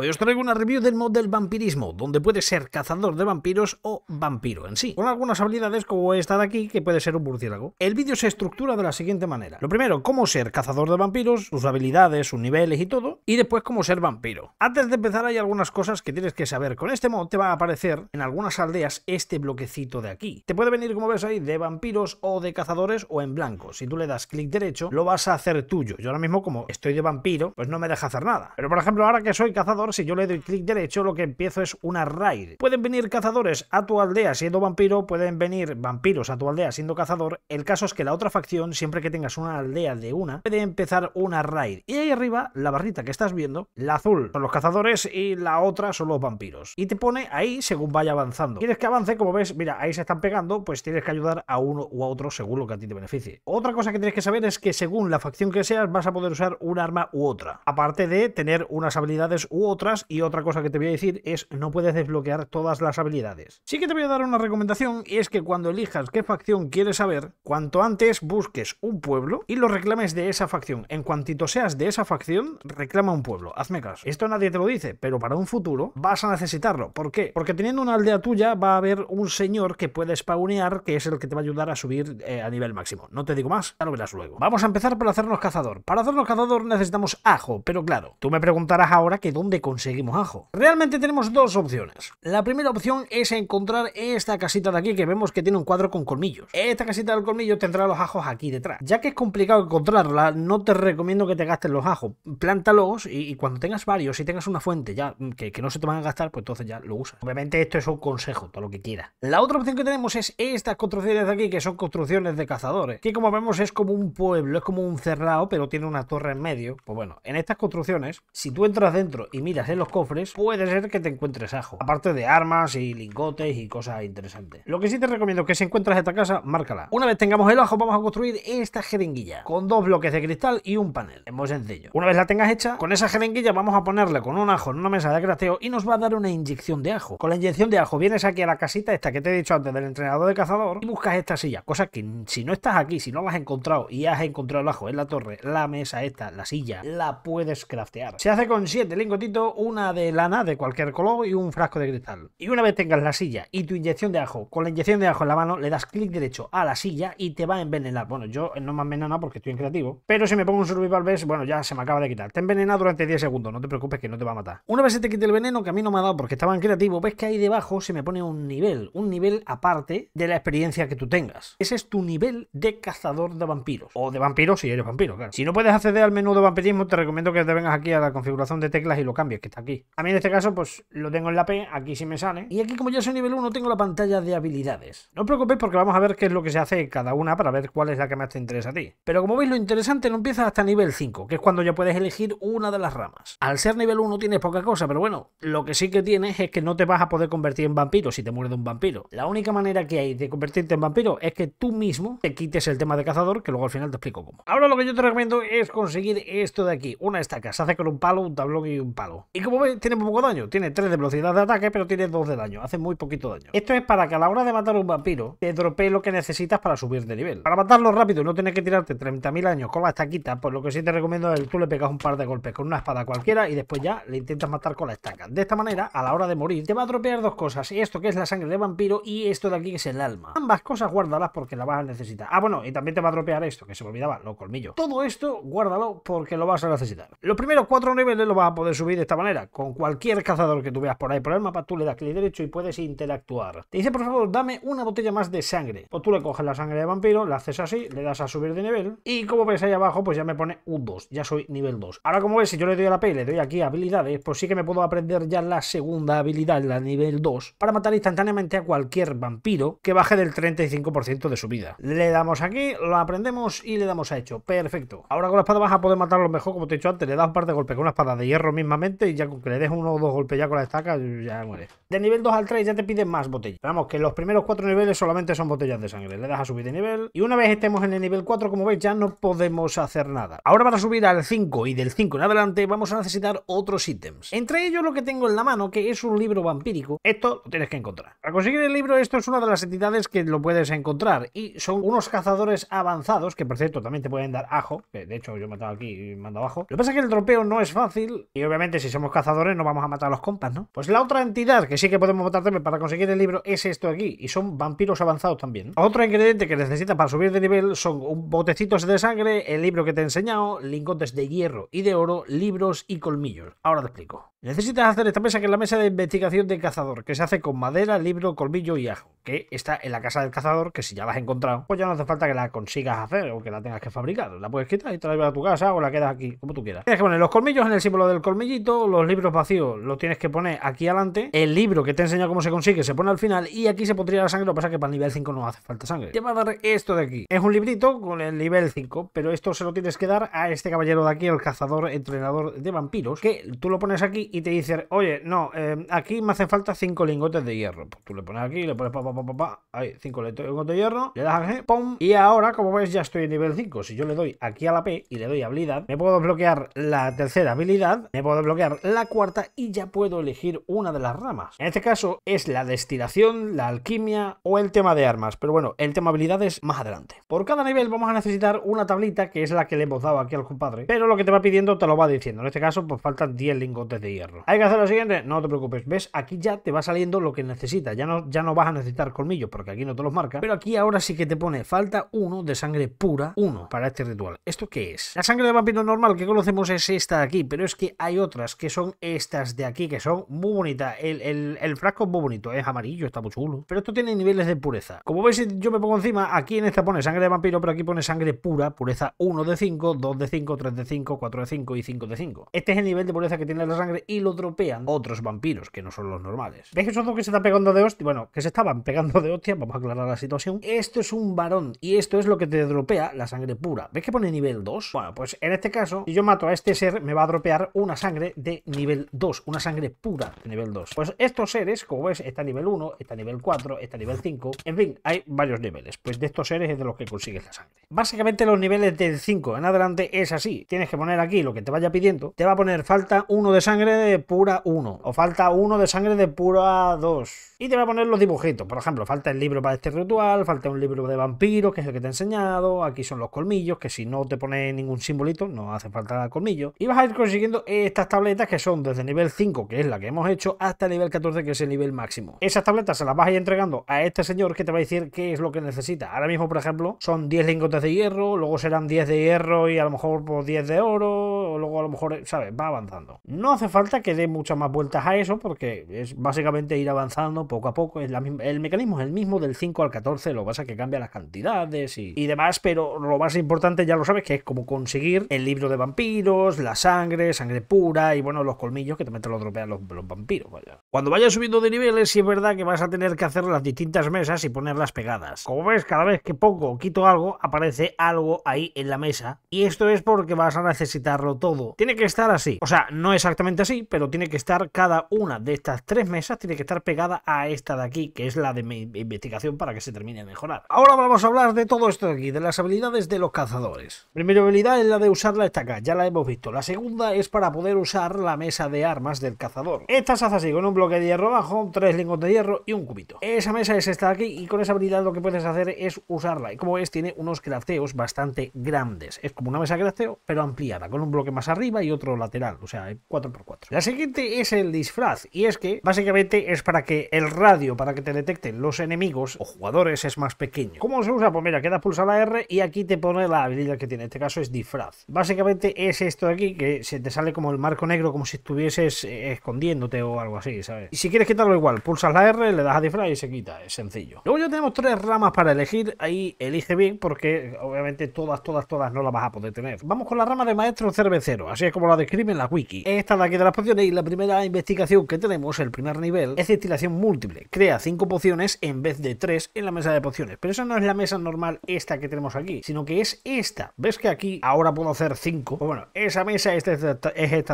Hoy os traigo una review del mod del vampirismo, donde puedes ser cazador de vampiros o vampiro en sí, con algunas habilidades como esta de aquí, que puede ser un murciélago. El vídeo se estructura de la siguiente manera. Lo primero, cómo ser cazador de vampiros, sus habilidades, sus niveles y todo, y después cómo ser vampiro. Antes de empezar hay algunas cosas que tienes que saber. Con este mod te va a aparecer en algunas aldeas este bloquecito de aquí. Te puede venir, como ves ahí, de vampiros o de cazadores o en blanco. Si tú le das clic derecho, lo vas a hacer tuyo. Yo ahora mismo, como estoy de vampiro, pues no me deja hacer nada. Pero por ejemplo, ahora que soy cazador, si yo le doy clic derecho, lo que empiezo es una raid. Pueden venir cazadores a tu aldea siendo vampiro, pueden venir vampiros a tu aldea siendo cazador. El caso es que la otra facción, siempre que tengas una aldea de una, puede empezar una raid. Y ahí arriba, la barrita que estás viendo, la azul son los cazadores y la otra son los vampiros. Y te pone ahí según vaya avanzando. Quieres que avance, como ves, mira, ahí se están pegando, pues tienes que ayudar a uno u otro según lo que a ti te beneficie. Otra cosa que tienes que saber es que según la facción que seas, vas a poder usar un arma u otra. Aparte de tener unas habilidades u otras y otra cosa que te voy a decir es no puedes desbloquear todas las habilidades. Sí que te voy a dar una recomendación y es que cuando elijas qué facción quieres saber, cuanto antes busques un pueblo y lo reclames de esa facción. En cuantito seas de esa facción, reclama un pueblo, hazme caso. Esto nadie te lo dice, pero para un futuro vas a necesitarlo. ¿Por qué? Porque teniendo una aldea tuya va a haber un señor que puedes paunear que es el que te va a ayudar a subir eh, a nivel máximo. No te digo más, ya lo verás luego. Vamos a empezar por hacernos cazador. Para hacernos cazador necesitamos ajo, pero claro, tú me preguntarás ahora que dónde conseguimos ajo. Realmente tenemos dos opciones. La primera opción es encontrar esta casita de aquí que vemos que tiene un cuadro con colmillos. Esta casita del colmillo tendrá los ajos aquí detrás. Ya que es complicado encontrarla, no te recomiendo que te gastes los ajos. Plántalos y, cuando tengas varios, y tengas una fuente ya mm, que, que, no se te van a gastar, pues entonces ya lo usas. Obviamente esto es un consejo, todo lo que quieras. La otra opción que tenemos es estas construcciones de aquí que son construcciones de cazadores. Que como vemos es como un pueblo, es como un cerrado, pero tiene una torre en medio. Pues bueno, en estas construcciones, si tú entras dentro y miras en los cofres, puede ser que te encuentres ajo. Aparte de armas y lingotes y cosas interesantes. Lo que sí te recomiendo que si encuentras esta casa, márcala. Una vez tengamos el ajo, vamos a construir esta jeringuilla. Con dos bloques de cristal y un panel. Es muy sencillo. Una vez la tengas hecha, con esa jeringuilla vamos a ponerle con un ajo en una mesa de crafteo y nos va a dar una inyección de ajo. Con la inyección de ajo vienes aquí a la casita esta que te he dicho antes del entrenador de cazador y buscas esta silla. Cosa que si no estás aquí, si no la has encontrado y has encontrado el ajo en la torre, la mesa esta, la silla, la puedes craftear. Se hace con 7 lingotitos una de lana de cualquier color y un frasco de cristal. Y una vez tengas la silla y tu inyección de ajo, con la inyección de ajo en la mano, le das clic derecho a la silla y te va a envenenar. Bueno, yo no me envenenado porque estoy en creativo. Pero si me pongo un survival vest, bueno, ya se me acaba de quitar. Te envenena durante 10 segundos, no te preocupes que no te va a matar. Una vez se te quite el veneno, que a mí no me ha dado porque estaba en creativo, ves que ahí debajo se me pone un nivel, un nivel aparte de la experiencia que tú tengas. Ese es tu nivel de cazador de vampiros. O de vampiros si eres vampiro, claro. Si no puedes acceder al menú de vampirismo, te recomiendo que te vengas aquí a la configuración de teclas y lo cambies que está aquí. A mí en este caso, pues lo tengo en la P, aquí sí me sale. Y aquí como ya soy nivel 1, tengo la pantalla de habilidades. No os preocupéis porque vamos a ver qué es lo que se hace cada una para ver cuál es la que más te interesa a ti. Pero como veis, lo interesante no empieza hasta nivel 5, que es cuando ya puedes elegir una de las ramas. Al ser nivel 1 tienes poca cosa, pero bueno, lo que sí que tienes es que no te vas a poder convertir en vampiro si te muerde un vampiro. La única manera que hay de convertirte en vampiro es que tú mismo te quites el tema de cazador, que luego al final te explico cómo. Ahora lo que yo te recomiendo es conseguir esto de aquí, una estaca. Se hace con un palo, un tablón y un palo. Y como veis, tiene muy poco daño. Tiene 3 de velocidad de ataque, pero tiene 2 de daño. Hace muy poquito daño. Esto es para que a la hora de matar a un vampiro, te dropee lo que necesitas para subir de nivel. Para matarlo rápido y no tener que tirarte 30.000 años con la estaquita, pues lo que sí te recomiendo es que tú le pegas un par de golpes con una espada cualquiera y después ya le intentas matar con la estaca. De esta manera, a la hora de morir, te va a dropear dos cosas. Esto que es la sangre de vampiro y esto de aquí que es el alma. Ambas cosas guárdalas porque la vas a necesitar. Ah, bueno, y también te va a dropear esto, que se me olvidaba, los colmillos. Todo esto guárdalo porque lo vas a necesitar. Los primeros cuatro niveles lo vas a poder subir esta manera. Con cualquier cazador que tú veas por ahí por el mapa, tú le das clic derecho y puedes interactuar. Te dice, por favor, dame una botella más de sangre. o pues tú le coges la sangre de vampiro, la haces así, le das a subir de nivel. Y como ves ahí abajo, pues ya me pone un 2. Ya soy nivel 2. Ahora, como ves, si yo le doy a la P y le doy aquí habilidades, pues sí que me puedo aprender ya la segunda habilidad, la nivel 2, para matar instantáneamente a cualquier vampiro que baje del 35% de su vida. Le damos aquí, lo aprendemos y le damos a hecho. Perfecto. Ahora con la espada baja poder matarlo mejor, como te he dicho antes. Le das un par de golpes con una espada de hierro mismamente y ya que le des uno o dos golpes ya con la estaca, ya mueres. De nivel 2 al 3 ya te piden más botellas. Vamos, que los primeros cuatro niveles solamente son botellas de sangre. Le das a subir de nivel y una vez estemos en el nivel 4, como veis, ya no podemos hacer nada. Ahora para subir al 5 y del 5 en adelante vamos a necesitar otros ítems. Entre ellos lo que tengo en la mano, que es un libro vampírico. Esto lo tienes que encontrar. Para conseguir el libro, esto es una de las entidades que lo puedes encontrar y son unos cazadores avanzados, que por cierto también te pueden dar ajo, que de hecho yo he matado aquí y mando abajo. Lo que pasa es que el tropeo no es fácil y obviamente si si somos cazadores no vamos a matar a los compas, ¿no? Pues la otra entidad que sí que podemos matar también para conseguir el libro es esto aquí, y son vampiros avanzados también. Otro ingrediente que necesitas para subir de nivel son un botecitos de sangre, el libro que te he enseñado, lingotes de hierro y de oro, libros y colmillos. Ahora te explico. Necesitas hacer esta mesa que es la mesa de investigación del cazador, que se hace con madera, libro, colmillo y ajo, que está en la casa del cazador, que si ya la has encontrado, pues ya no hace falta que la consigas hacer o que la tengas que fabricar. La puedes quitar y te a tu casa o la quedas aquí, como tú quieras. Tienes que poner los colmillos en el símbolo del colmillito, los libros vacíos los tienes que poner aquí adelante, el libro que te enseña cómo se consigue se pone al final y aquí se pondría la sangre, lo que pasa es que para el nivel 5 no hace falta sangre. Te va a dar esto de aquí. Es un librito con el nivel 5, pero esto se lo tienes que dar a este caballero de aquí, el cazador entrenador de vampiros, que tú lo pones aquí y te dice, oye, no, em, aquí me hacen falta 5 lingotes de hierro. Pues tú le pones aquí, le pones pa, pa, pa, pa, ahí, 5 lingotes de hierro, le das a G, pum. Y ahora, como ves, ya estoy en nivel 5. Si yo le doy aquí a la P y le doy habilidad, me puedo bloquear la tercera habilidad, me puedo bloquear la cuarta y ya puedo elegir una de las ramas. En este caso es la destilación, la alquimia o el tema de armas. Pero bueno, el tema habilidades más adelante. Por cada nivel vamos a necesitar una tablita que es la que le hemos dado aquí al compadre. Pero lo que te va pidiendo te lo va diciendo. En este caso, pues faltan 10 lingotes de hierro. ¿Hay que hacer lo siguiente? No te preocupes. ¿Ves? Aquí ya te va saliendo lo que necesitas. Ya no, ya no vas a necesitar colmillos porque aquí no te los marca. Pero aquí ahora sí que te pone falta uno de sangre pura, uno, para este ritual. ¿Esto qué es? La sangre de vampiro normal que conocemos es esta de aquí, pero es que hay otras que son estas de aquí, que son muy bonitas. El, frasco es muy bonito, es amarillo, está muy chulo. Pero esto tiene niveles de pureza. Como veis, yo me pongo encima, aquí en esta pone sangre de vampiro, pero aquí pone sangre pura, pureza 1 de 5, 2 de 5, 3 de 5, 4 de 5 y 5 de 5. Este es el nivel de pureza que tiene la sangre y lo dropean otros vampiros, que no son los normales. ¿Ves que que se está pegando de hostia? Bueno, que se estaban pegando de hostia, vamos a aclarar la situación. Esto es un varón y esto es lo que te dropea la sangre pura. ¿Ves que pone nivel 2? Bueno, pues en este caso, si yo mato a este ser, me va a dropear una sangre de nivel 2, una sangre pura de nivel 2. Pues estos seres, como ves, está nivel 1, está nivel 4, está nivel 5, en fin, hay varios niveles. Pues de estos seres es de los que consigues la sangre. Básicamente los niveles del 5 en adelante es así. Tienes que poner aquí lo que te vaya pidiendo. Te va a poner falta uno de sangre de pura 1, o falta uno de sangre de pura 2. Y te va a poner los dibujitos, por ejemplo, falta el libro para este ritual, falta un libro de vampiros, que es el que te he enseñado, aquí son los colmillos, que si no te pone ningún simbolito, no hace falta colmillo. Y vas a ir consiguiendo estas tabletas que son desde nivel 5, que es la que hemos hecho, hasta el nivel 14, que es el nivel máximo. Esas tabletas se las vas a ir entregando a este señor que te va a decir qué es lo que necesita. Ahora mismo, por ejemplo, son 10 lingotes de hierro, luego serán 10 de hierro y a lo mejor por pues, 10 de oro, o luego a lo mejor, ¿sabes? Va avanzando. No hace falta que dé muchas más vueltas a eso, porque es básicamente ir avanzando poco a poco. el mecanismo es el mismo del 5 al 14, lo que pasa es que cambia las cantidades y, demás, pero lo más importante ya lo sabes, que es como conseguir el libro de vampiros, la sangre, sangre pura y bueno, los colmillos que también te lo dropean los, vampiros. Cuando vayas subiendo de niveles, sí es verdad que vas a tener que hacer las distintas mesas y ponerlas pegadas. Como ves, cada vez que pongo o quito algo, aparece algo ahí en la mesa y esto es porque vas a necesitarlo todo. Tiene que estar así. O sea, no exactamente así, pero tiene que estar cada una de estas tres mesas, tiene que estar pegada a esta de aquí, que es la de mi investigación para que se termine de mejorar. Ahora vamos a hablar de todo esto de aquí, de las habilidades de los cazadores. Primera habilidad es la de usarla esta acá, ya la hemos visto. La segunda es para poder usar la mesa de armas del cazador. Esta se hace así, con un bloque de hierro abajo tres lingotes de hierro y un cubito. Esa mesa es esta de aquí y con esa habilidad lo que puedes hacer es usarla. Y como ves, tiene unos crafteos bastante grandes. Es como una mesa de crafteo, pero ampliada, con un bloque más arriba y otro lateral, o sea, 4x4. La siguiente es el disfraz, y es que básicamente es para que el radio, para que te detecten los enemigos o jugadores, es más pequeño. ¿Cómo se usa? Pues mira, queda pulsa la R y aquí te pone la habilidad que tiene, en este caso es disfraz. Básicamente es esto de aquí, que se te sale como el marco negro, como si estuvieses eh, escondiéndote o algo así, ¿sabes? Y si quieres quitarlo igual, pulsas la R, le das a disfraz y se quita, es sencillo. Luego ya tenemos tres ramas para elegir, ahí elige bien porque obviamente todas, todas, todas no las vas a poder tener. Vamos con la rama de maestro cervecero, así es como la describe en la wiki. Esta de aquí de las pociones y la primera investigación que tenemos, el primer nivel, es destilación múltiple. Crea cinco pociones en vez de tres en la mesa de pociones. Pero esa no es la mesa normal esta que tenemos aquí, sino que es esta. ¿Ves que aquí ahora puedo hacer cinco pues bueno, esa mesa es esta,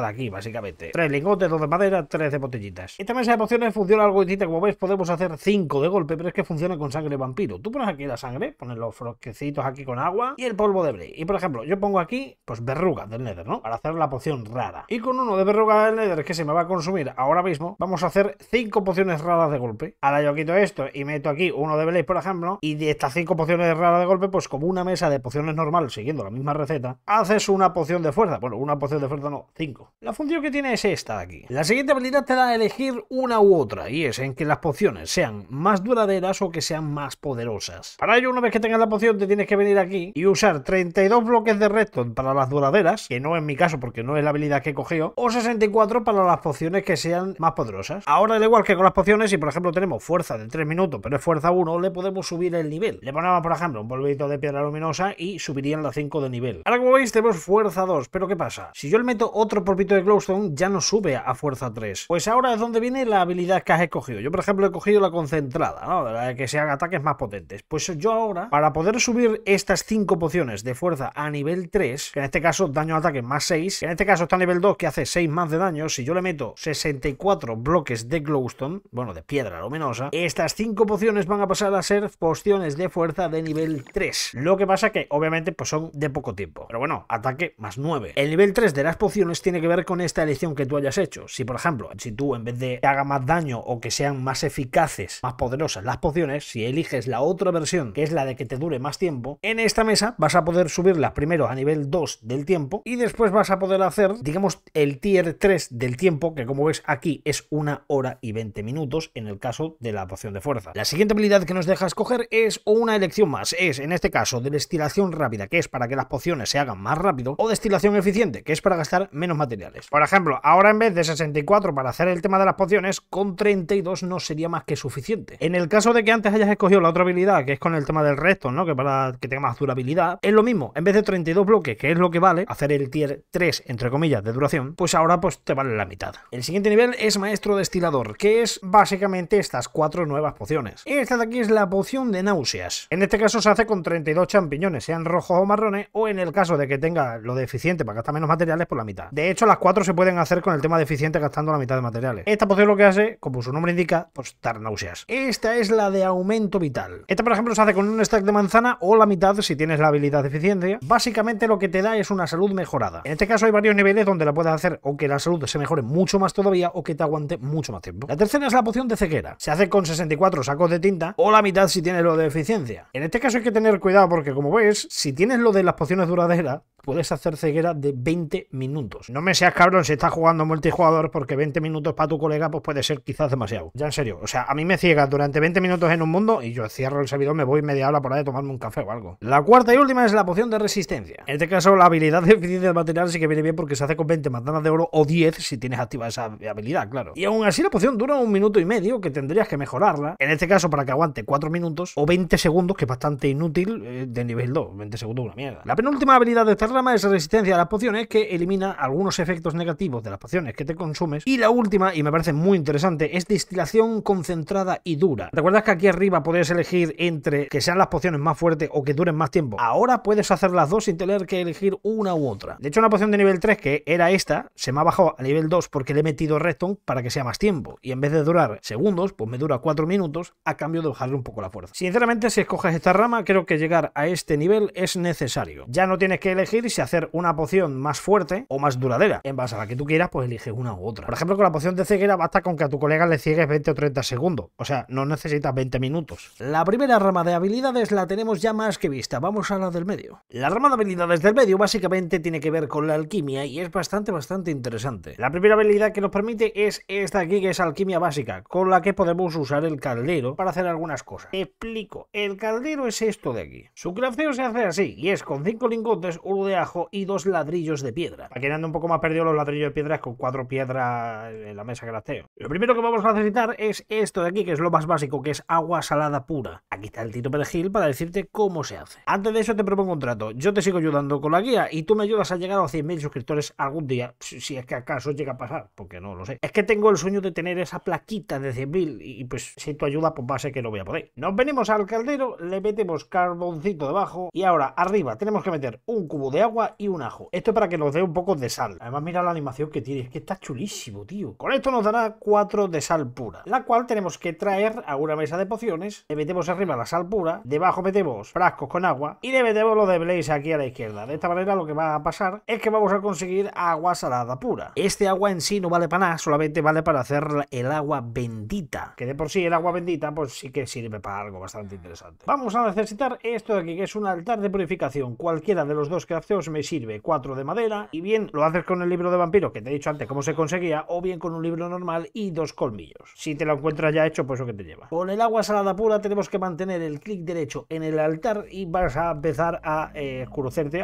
de aquí, básicamente. tres lingotes, 2 de madera, tres de botellitas. Esta mesa de pociones funciona algo distinta. Como veis, podemos hacer cinco de golpe, pero es que funciona con sangre vampiro. Tú pones aquí la sangre, pones los frosquecitos aquí con agua y el polvo de bray, Y por ejemplo, yo pongo aquí, pues verruga del Nether, ¿no? Para hacer la poción rara. Y con uno de verruga el Nether que se me va a consumir ahora mismo, vamos a hacer 5 pociones raras de golpe. Ahora yo quito esto y meto aquí uno de Blaze, por ejemplo, y de estas 5 pociones raras de golpe, pues como una mesa de pociones normal, siguiendo la misma receta, haces una poción de fuerza. Bueno, una poción de fuerza no, 5. La función que tiene es esta de aquí. La siguiente habilidad te da a elegir una u otra, y es en que las pociones sean más duraderas o que sean más poderosas. Para ello, una vez que tengas la poción, te tienes que venir aquí y usar 32 bloques de redstone para las duraderas, que no en mi caso porque no es la habilidad que he cogido, o 64 para las pociones que sean más poderosas. Ahora, al igual que con las pociones, si por ejemplo tenemos fuerza de 3 minutos, pero es fuerza 1, le podemos subir el nivel. Le ponemos, por ejemplo, un polvito de piedra luminosa y subirían la 5 de nivel. Ahora, como veis, tenemos fuerza 2, pero ¿qué pasa? Si yo le meto otro polvito de glowstone, ya no sube a fuerza 3. Pues ahora es donde viene la habilidad que has escogido. Yo, por ejemplo, he cogido la concentrada, ¿no? La que sean ataques más potentes. Pues yo ahora, para poder subir estas 5 pociones de fuerza a nivel 3, que en este caso daño ataque más 6, en este caso está a nivel 2 que hace 6 más de daño, si yo le meto 64 bloques de glowstone, bueno, de piedra luminosa, estas 5 pociones van a pasar a ser pociones de fuerza de nivel 3. Lo que pasa que, obviamente, pues son de poco tiempo. Pero bueno, ataque más 9. El nivel 3 de las pociones tiene que ver con esta elección que tú hayas hecho. Si, por ejemplo, si tú en vez de que haga más daño o que sean más eficaces, más poderosas las pociones, si eliges la otra versión, que es la de que te dure más tiempo, en esta mesa vas a poder subirlas primero a nivel 2 del tiempo y después vas a poder hacer, digamos, el tier 3 del tiempo, que como ves aquí es una hora y 20 minutos en el caso de la poción de fuerza. La siguiente habilidad que nos deja escoger es una elección más, es en este caso de destilación rápida, que es para que las pociones se hagan más rápido, o destilación eficiente, que es para gastar menos materiales. Por ejemplo, ahora en vez de 64 para hacer el tema de las pociones, con 32 no sería más que suficiente. En el caso de que antes hayas escogido la otra habilidad, que es con el tema del resto, ¿no? Que para que tenga más durabilidad, es lo mismo, en vez de 32 bloques, que es lo que vale hacer el tier 3, entre comillas, de duración, pues ahora pues te vale la mitad. El siguiente nivel es Maestro Destilador, que es básicamente estas cuatro nuevas pociones. Esta de aquí es la poción de náuseas. En este caso se hace con 32 champiñones, sean rojos o marrones, o en el caso de que tenga lo deficiente para gastar menos materiales, por la mitad. De hecho, las cuatro se pueden hacer con el tema deficiente gastando la mitad de materiales. Esta poción lo que hace, como su nombre indica, pues dar náuseas. Esta es la de aumento vital. Esta, por ejemplo, se hace con un stack de manzana o la mitad si tienes la habilidad deficiente. Básicamente lo que te da es una salud mejorada. En este caso hay varios niveles donde la puedes hacer o que la salud se mejore mucho más todavía o que te aguante mucho más tiempo. La tercera es la poción de ceguera. Se hace con 64 sacos de tinta o la mitad si tienes lo de eficiencia. En este caso hay que tener cuidado porque como ves, si tienes lo de las pociones duraderas, puedes hacer ceguera de 20 minutos. No me seas cabrón si estás jugando multijugador porque 20 minutos para tu colega pues puede ser quizás demasiado. Ya en serio, o sea, a mí me ciega durante 20 minutos en un mundo y yo cierro el servidor, me voy media hora por ahí a tomarme un café o algo. La cuarta y última es la poción de resistencia. En este caso la habilidad de eficiencia de material sí que viene bien porque se hace con 20 manzanas de oro o 10 si tienes activa esa habilidad, claro. Y aún así la poción dura un minuto y medio, que tendrías que mejorarla. En este caso, para que aguante 4 minutos o 20 segundos, que es bastante inútil eh, de nivel 2. 20 segundos una mierda. La penúltima habilidad de esta rama es resistencia a las pociones, que elimina algunos efectos negativos de las pociones que te consumes. Y la última, y me parece muy interesante, es destilación concentrada y dura. ¿Recuerdas que aquí arriba podías elegir entre que sean las pociones más fuertes o que duren más tiempo? Ahora puedes hacer las dos sin tener que elegir una u otra. De hecho, una poción de nivel 3, que era esta, se me ha bajado a nivel 2 porque le he metido redstone para que sea más tiempo. Y en vez de durar segundos, pues me dura 4 minutos a cambio de bajarle un poco la fuerza. Sinceramente, si escoges esta rama, creo que llegar a este nivel es necesario. Ya no tienes que elegir si hacer una poción más fuerte o más duradera. En base a la que tú quieras, pues eliges una u otra. Por ejemplo, con la poción de ceguera basta con que a tu colega le ciegues 20 o 30 segundos. O sea, no necesitas 20 minutos. La primera rama de habilidades la tenemos ya más que vista. Vamos a la del medio. La rama de habilidades del medio básicamente tiene que ver con la alquimia y es bastante, bastante interesante. La primera habilidad que nos permite es esta aquí, que es alquimia básica, con la que podemos usar el caldero para hacer algunas cosas. explico, el caldero es esto de aquí. Su crafteo se hace así, y es con cinco lingotes, uno de ajo y dos ladrillos de piedra. Para quien un poco más perdido, los ladrillos de piedra con cuatro piedras en la mesa de crafteo. Lo primero que vamos a necesitar es esto de aquí, que es lo más básico, que es agua salada pura. Aquí está el Tito Perejil para decirte cómo se hace. Antes de eso te propongo un trato. Yo te sigo ayudando con la guía y tú me ayudas a llegar a los 100.000 suscriptores algún día, si es que acaso llega a pasar, porque no lo sé. Es que tengo el sueño de tener esa plaquita de 100.000 y pues si tu ayuda pues va a ser que no voy a poder. Nos venimos al caldero, le metemos carboncito debajo y ahora arriba tenemos que meter un cubo de agua y un ajo. Esto es para que nos dé un poco de sal. Además mira la animación que tiene, es que está chulísimo, tío. Con esto nos dará 4 de sal pura, la cual tenemos que traer a una mesa de pociones, le metemos arriba la sal pura, debajo metemos frascos con agua y le metemos los de Blaze aquí a la izquierda. De esta manera lo que va a pasar es que vamos a conseguir agua salada pura. Este agua en sí no vale para nada, solamente vale para hacer el agua bendita. Que de por sí el agua bendita pues sí que sirve para algo bastante interesante. Vamos a necesitar esto de aquí, que es un altar de purificación. Cualquiera de los dos que crafteos me sirve. Cuatro de madera y bien lo haces con el libro de vampiro, que te he dicho antes cómo se conseguía, o bien con un libro normal y dos colmillos. Si te lo encuentras ya hecho, pues eso que te lleva. Con el agua salada pura tenemos que mantener el clic derecho en el altar y vas a empezar a eh,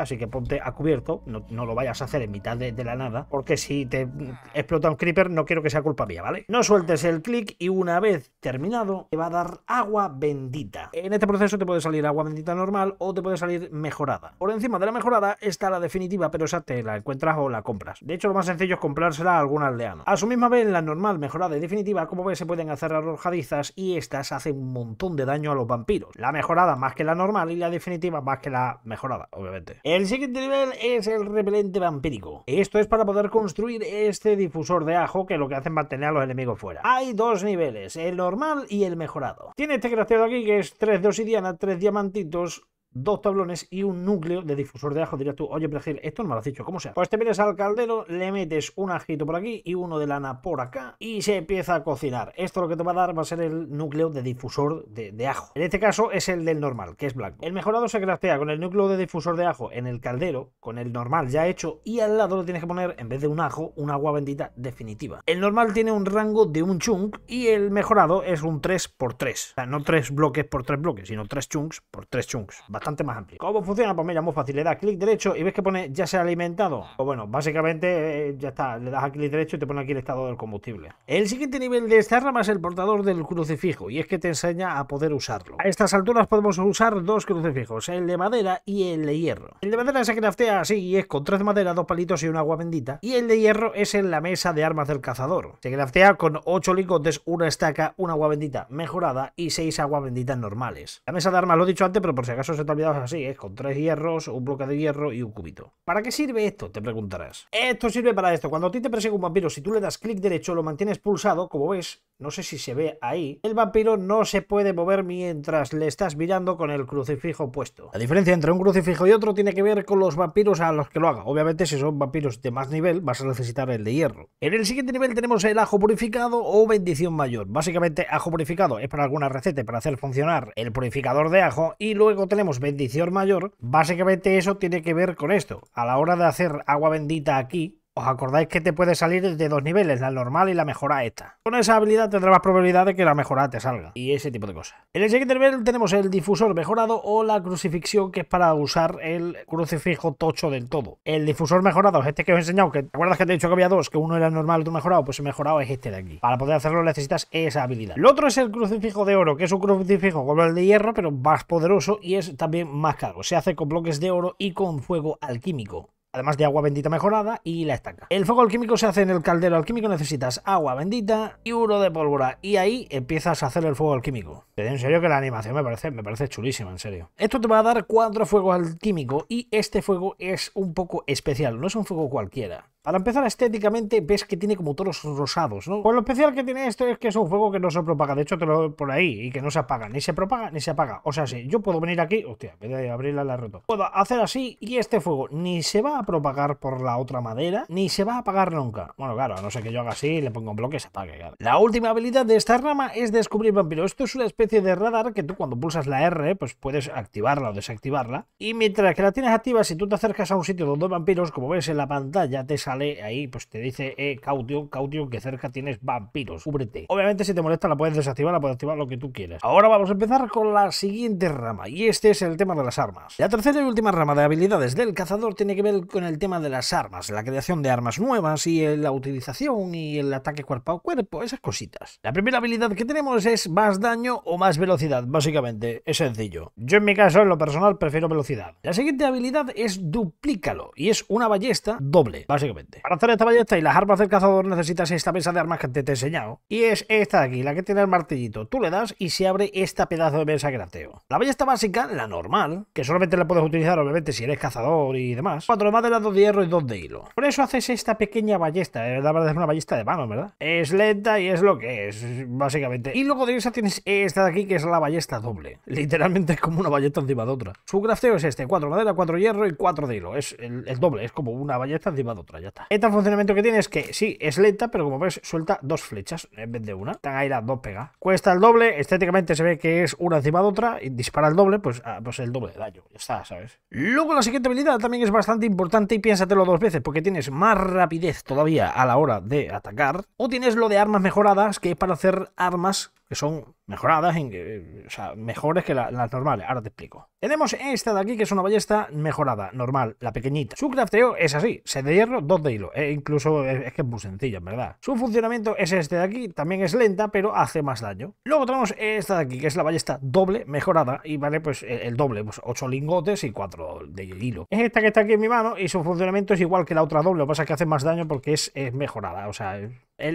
así que ponte a cubierto, no, lo vayas a hacer en mitad de la nada, porque si te explota un creeper, no quiero que sea culpa mía, ¿vale? No sueltes el clic y una vez terminado te va a dar agua bendita. En este proceso te puede salir agua bendita normal o te puede salir mejorada. Por encima de la mejorada está la definitiva, pero esa te la encuentras o la compras. De hecho, lo más sencillo es comprársela a algún aldeano. A su misma vez, la normal, mejorada y definitiva, como ves, se pueden hacer arrojadizas y estas hacen un montón de daño a los vampiros. La mejorada más que la normal y la definitiva más que la mejorada, obviamente. El siguiente nivel es el repelente vampírico. Esto es para poder construir este difusor de ajo que lo que hacen es mantener a los enemigos fuera. Hay dos niveles, el normal y el mejorado. Tiene este graciado aquí que es 3 de obsidiana, 3 diamantitos, dos tablones y un núcleo de difusor de ajo. dirías tú, oye, pero esto no me lo dicho, ¿cómo sea? Pues te vienes al caldero, le metes un ajito por aquí y uno de lana por acá y se empieza a cocinar. Esto lo que te va a dar va a ser el núcleo de difusor de, ajo. En este caso es el del normal, que es blanco. El mejorado se craftea con el núcleo de difusor de ajo en el caldero, con el normal ya hecho, y al lado lo tienes que poner, en vez de un ajo, un agua bendita definitiva. El normal tiene un rango de un chunk y el mejorado es un 3x3. O sea, no 3 bloques por 3 bloques, sino 3 chunks por 3 chunks. Va bastante más amplio. ¿Cómo funciona? Pues mira, muy fácil, le das clic derecho y ves que pone ya se ha alimentado. Pues bueno, básicamente eh, ya está, le das a clic derecho y te pone aquí el estado del combustible. El siguiente nivel de esta rama es el portador del crucifijo y es que te enseña a poder usarlo. A estas alturas podemos usar dos crucifijos, el de madera y el de hierro. El de madera se craftea así y es con tres de madera, dos palitos y un agua bendita. Y el de hierro es en la mesa de armas del cazador. Se craftea con ocho lingotes, una estaca, una agua bendita mejorada y seis agua benditas normales. La mesa de armas lo he dicho antes, pero por si acaso se así, es con tres hierros, un bloque de hierro y un cubito. ¿Para qué sirve esto? Te preguntarás. Esto sirve para esto. Cuando a ti te persigue un vampiro, si tú le das clic derecho, lo mantienes pulsado, como ves, no sé si se ve ahí, el vampiro no se puede mover mientras le estás mirando con el crucifijo puesto. La diferencia entre un crucifijo y otro tiene que ver con los vampiros a los que lo haga. Obviamente, si son vampiros de más nivel, vas a necesitar el de hierro. En el siguiente nivel tenemos el ajo purificado o bendición mayor. Básicamente, ajo purificado es para alguna receta para hacer funcionar el purificador de ajo y luego tenemos bendición mayor, básicamente eso tiene que ver con esto. A la hora de hacer agua bendita aquí, ¿Os acordáis que te puede salir de dos niveles, la normal y la mejora esta? Con esa habilidad tendrás más probabilidad de que la mejora te salga. Y ese tipo de cosas. En el siguiente nivel tenemos el difusor mejorado o la crucifixión, que es para usar el crucifijo tocho del todo. El difusor mejorado es este que os he enseñado, que ¿te acuerdas que te he dicho que había dos? Que uno era normal y otro mejorado. Pues el mejorado es este de aquí. Para poder hacerlo necesitas esa habilidad. El otro es el crucifijo de oro, que es un crucifijo como el de hierro, pero más poderoso y es también más caro. Se hace con bloques de oro y con fuego alquímico además de agua bendita mejorada y la estaca. El fuego alquímico se hace en el caldero alquímico, necesitas agua bendita y uno de pólvora y ahí empiezas a hacer el fuego alquímico. en serio que la animación me parece, me parece chulísima, en serio. Esto te va a dar cuatro fuegos alquímicos y este fuego es un poco especial, no es un fuego cualquiera. Para empezar, estéticamente ves que tiene como toros rosados, ¿no? Pues lo especial que tiene esto es que es un fuego que no se propaga. De hecho, te lo por ahí y que no se apaga. Ni se propaga ni se apaga. O sea, si yo puedo venir aquí... Hostia, en vez de abrirla la roto. Puedo hacer así y este fuego ni se va a propagar por la otra madera, ni se va a apagar nunca. Bueno, claro, no ser que yo haga así le pongo un bloque y se apague. La última habilidad de esta rama es descubrir vampiros, Esto es una especie de radar que tú cuando pulsas la R, pues puedes activarla o desactivarla. Y mientras que la tienes activa, si tú te acercas a un sitio donde hay vampiros, como ves en la pantalla, te sale sale ahí, pues te dice, eh, caution, caution, que cerca tienes vampiros, cúbrete. Obviamente si te molesta la puedes desactivar, la puedes activar lo que tú quieras. Ahora vamos a empezar con la siguiente rama, y este es el tema de las armas. La tercera y última rama de habilidades del cazador tiene que ver con el tema de las armas, la creación de armas nuevas y eh, la utilización y el ataque cuerpo a cuerpo, esas cositas. La primera habilidad que tenemos es más daño o más velocidad, básicamente, es sencillo. Yo en mi caso, en lo personal, prefiero velocidad. La siguiente habilidad es duplícalo, y es una ballesta doble, básicamente. Para hacer esta ballesta y las armas del cazador necesitas esta mesa de armas que te, he enseñado. Y es esta de aquí, la que tiene el martillito. Tú le das y se abre esta pedazo de mesa que crafteo. La ballesta básica, la normal, que solamente la puedes utilizar obviamente si eres cazador y demás. Cuatro maderas, dos de hierro y dos de hilo. Por eso haces esta pequeña ballesta. Eh, la verdad es una ballesta de mano, ¿verdad? Es lenta y es lo que es, básicamente. Y luego de esa tienes esta de aquí, que es la ballesta doble. Literalmente es como una ballesta encima de otra. Su grafteo es este. Cuatro madera, cuatro hierro y cuatro de hilo. Es el doble. Es como una ballesta encima de otra. Ya este funcionamiento que tiene es que, sí, es lenta, pero como ves, suelta dos flechas en vez de una. tan ahí las dos pegas. Cuesta el doble, estéticamente se ve que es una encima de otra, y dispara el doble, pues, ah, pues el doble de daño. Ya está, ¿sabes? Luego la siguiente habilidad también es bastante importante y piénsatelo dos veces, porque tienes más rapidez todavía a la hora de atacar, o tienes lo de armas mejoradas, que es para hacer armas que son mejoradas, en, eh, o sea, mejores que las normales. Ahora te explico. Tenemos esta de aquí, que es una ballesta mejorada, normal, la pequeñita. Su crafteo es así, 6 de hierro, 2 de hilo. E incluso es, que es muy sencilla, en verdad. Su funcionamiento es este de aquí, también es lenta, pero hace más daño. Luego tenemos esta de aquí, que es la ballesta doble, mejorada, y vale pues e, el, doble, pues 8 lingotes y 4 de hilo. Es esta que está aquí en mi mano, y su funcionamiento es igual que la otra doble, lo que pasa es que hace más daño porque es, mejorada, o sea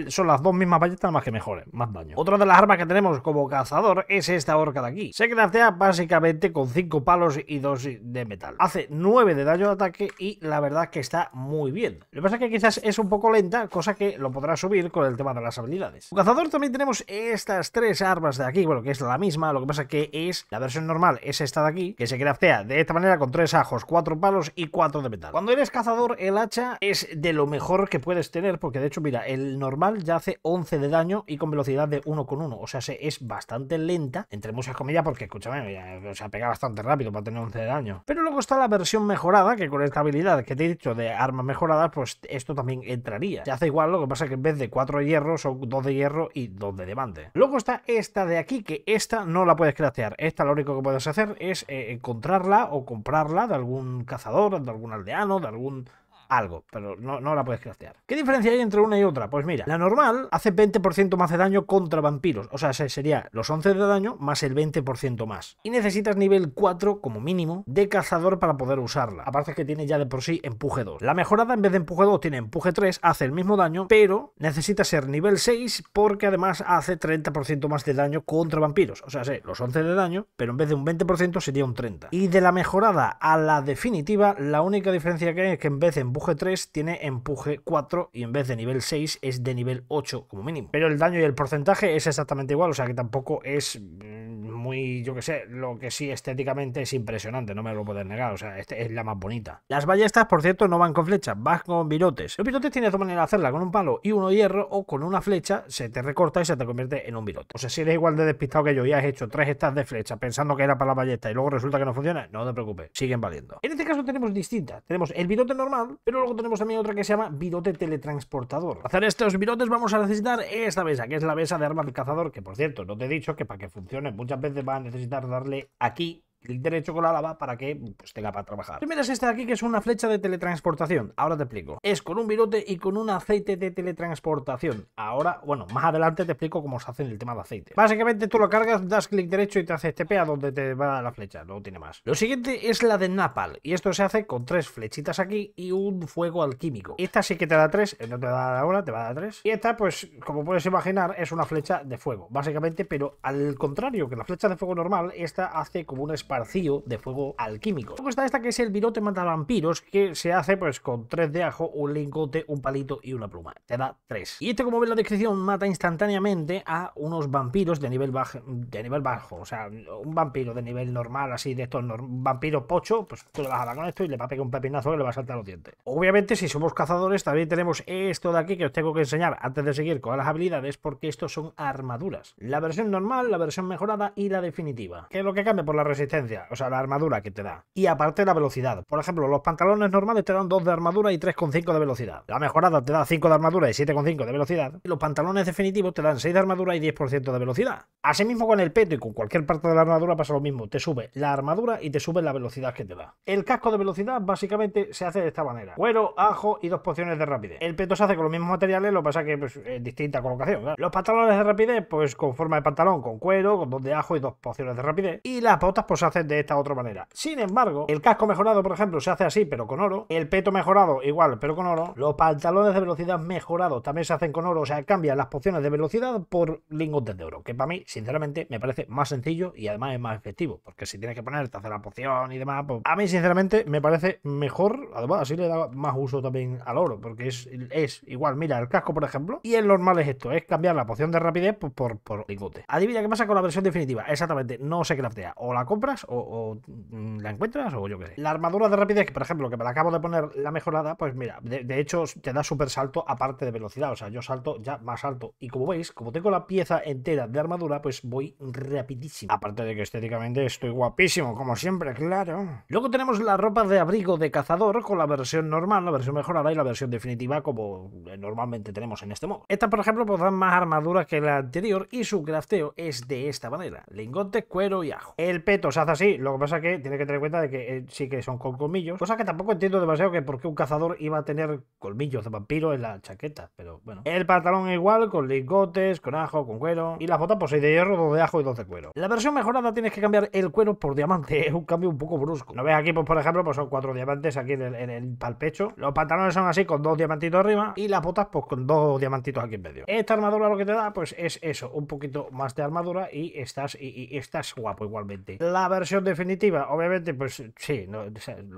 son las dos mismas ballestas más que mejores, más daño. Otra de las armas que tenemos como cazador es esta horca de aquí. Se craftea básicamente con 5 palos y 2 de metal. Hace 9 de daño de ataque y la verdad que está muy bien. Lo que pasa es que quizás es un poco lenta, cosa que lo podrás subir con el tema de las habilidades. Como cazador también tenemos estas tres armas de aquí, bueno, que es la misma, lo que pasa es que es la versión normal, es esta de aquí, que se craftea de esta manera con 3 ajos, 4 palos y 4 de metal. Cuando eres cazador, el hacha es de lo mejor que puedes tener, porque de hecho, mira, el normal ya hace 11 de daño y con velocidad de 1 con 1. O sea, es bastante lenta, entre muchas comillas, porque escúchame, ya, o sea, pega bastante rápido para tener 11 de daño. Pero luego está la versión mejorada, que con esta habilidad que te he dicho de armas mejoradas, pues esto también entraría. Ya hace igual, lo que pasa es que en vez de 4 hierros son 2 de hierro y 2 de diamante. Luego está esta de aquí, que esta no la puedes craftear. Esta lo único que puedes hacer es eh, encontrarla o comprarla de algún cazador, de algún aldeano, de algún algo, pero no, la puedes craftear. ¿Qué diferencia hay entre una y otra? Pues mira, la normal hace 20% más de daño contra vampiros, o sea, sería los 11 de daño más el 20% más. Y necesitas nivel 4 como mínimo de cazador para poder usarla. Aparte que tiene ya de por sí empuje 2. La mejorada en vez de empuje 2 tiene empuje 3, hace el mismo daño, pero necesita ser nivel 6 porque además hace 30% más de daño contra vampiros. O sea, los 11 de daño, pero en vez de un 20% sería un 30. Y de la mejorada a la definitiva, la única diferencia que hay es que en vez de empuje 3, tiene empuje 4 y en vez de nivel 6 es de nivel 8 como mínimo. Pero el daño y el porcentaje es exactamente igual, o sea que tampoco es mm, muy, yo que sé, lo que sí estéticamente es impresionante, no me lo puedes negar, o sea, este es la más bonita. Las ballestas, por cierto, no van con flechas, vas con virotes. Los virotes tienes otra manera de hacerla, con un palo y uno hierro o con una flecha se te recorta y se te convierte en un virote. O sea, si eres igual de despistado que yo y has hecho tres estas de flecha pensando que era para la ballesta y luego resulta que no funciona, no te preocupes, siguen valiendo. En este caso tenemos distintas, tenemos el virote normal, pero luego tenemos también otra que se llama virote teletransportador. Para hacer estos virotes vamos a necesitar esta mesa, que es la mesa de arma del cazador, que por cierto, no te he dicho que para que funcione muchas veces Va van a necesitar darle aquí clic derecho con la lava para que te pues, tenga para trabajar. Primero es esta de aquí que es una flecha de teletransportación. Ahora te explico. Es con un virote y con un aceite de teletransportación. Ahora, bueno, más adelante te explico cómo se hace el tema de aceite. Básicamente tú lo cargas, das clic derecho y te hace este a donde te va la flecha. No tiene más. Lo siguiente es la de Napal. Y esto se hace con tres flechitas aquí y un fuego alquímico. Esta sí que te da tres. Eh, no te da ahora, te va a dar tres. Y esta, pues, como puedes imaginar, es una flecha de fuego. Básicamente, pero al contrario que la flecha de fuego normal, esta hace como una especie esparcido de fuego alquímico. Luego está esta que es el virote vampiros que se hace pues con tres de ajo, un lingote, un palito y una pluma. Te da 3. Y este, como veis en la descripción, mata instantáneamente a unos vampiros de nivel, bajo, de nivel bajo. O sea, un vampiro de nivel normal, así de estos vampiros pocho, pues tú le vas a dar con esto y le va a pegar un pepinazo que le va a saltar los dientes. Obviamente, si somos cazadores, también tenemos esto de aquí que os tengo que enseñar antes de seguir con las habilidades, porque estos son armaduras. La versión normal, la versión mejorada y la definitiva. que es lo que cambia? Por la resistencia o sea, la armadura que te da. Y aparte la velocidad. Por ejemplo, los pantalones normales te dan 2 de armadura y 3,5 de velocidad. La mejorada te da 5 de armadura y 7,5 de velocidad. los pantalones definitivos te dan 6 de armadura y 10% de velocidad. Asimismo con el peto y con cualquier parte de la armadura pasa lo mismo. Te sube la armadura y te sube la velocidad que te da. El casco de velocidad básicamente se hace de esta manera. Cuero, ajo y dos pociones de rapidez. El peto se hace con los mismos materiales, lo que pasa que pues, es en distinta colocación. Los pantalones de rapidez pues con forma de pantalón, con cuero, con dos de ajo y dos pociones de rapidez. Y las botas pues hacer de esta otra manera. Sin embargo, el casco mejorado, por ejemplo, se hace así, pero con oro. El peto mejorado, igual, pero con oro. Los pantalones de velocidad mejorados también se hacen con oro. O sea, cambian las pociones de velocidad por lingotes de oro. Que para mí, sinceramente, me parece más sencillo y además es más efectivo. Porque si tienes que ponerte a hacer la poción y demás, pues, a mí, sinceramente, me parece mejor. Además, así le da más uso también al oro. Porque es, igual, mira, el casco, por ejemplo. Y el normal es esto: es cambiar la poción de rapidez pues, por, por, lingote. Adivina qué pasa con la versión definitiva. Exactamente, no se craftea. O la compra o, mm, la encuentras o yo qué sé. La armadura de rapidez, por ejemplo, que me la acabo de poner la mejorada, pues mira, de, hecho te da súper salto aparte de velocidad. O sea, yo salto ya más alto. Y como veis, como tengo la pieza entera de armadura, pues voy rapidísimo. Aparte de que estéticamente estoy guapísimo, como siempre, claro. Luego tenemos la ropa de abrigo de cazador con la versión normal, la versión mejorada y la versión definitiva como eh, normalmente tenemos en este modo. Esta, por ejemplo, pues da más armadura que la anterior y su crafteo es de esta manera. Lingote, cuero y ajo. El peto se así lo que pasa que tiene que tener cuenta de que eh, sí que son con colmillos, cosa que tampoco entiendo demasiado que por qué un cazador iba a tener colmillos de vampiro en la chaqueta, pero bueno. El pantalón igual, con lingotes, con ajo, con cuero, y las botas pues 6 de hierro, dos de ajo y dos de cuero. La versión mejorada tienes que cambiar el cuero por diamante, es un cambio un poco brusco. no ves aquí pues por ejemplo pues son cuatro diamantes aquí en el, palpecho los pantalones son así con dos diamantitos arriba y las botas pues con dos diamantitos aquí en medio. Esta armadura lo que te da pues es eso, un poquito más de armadura y estás, y, estás guapo igualmente. La versión definitiva, obviamente, pues sí, no,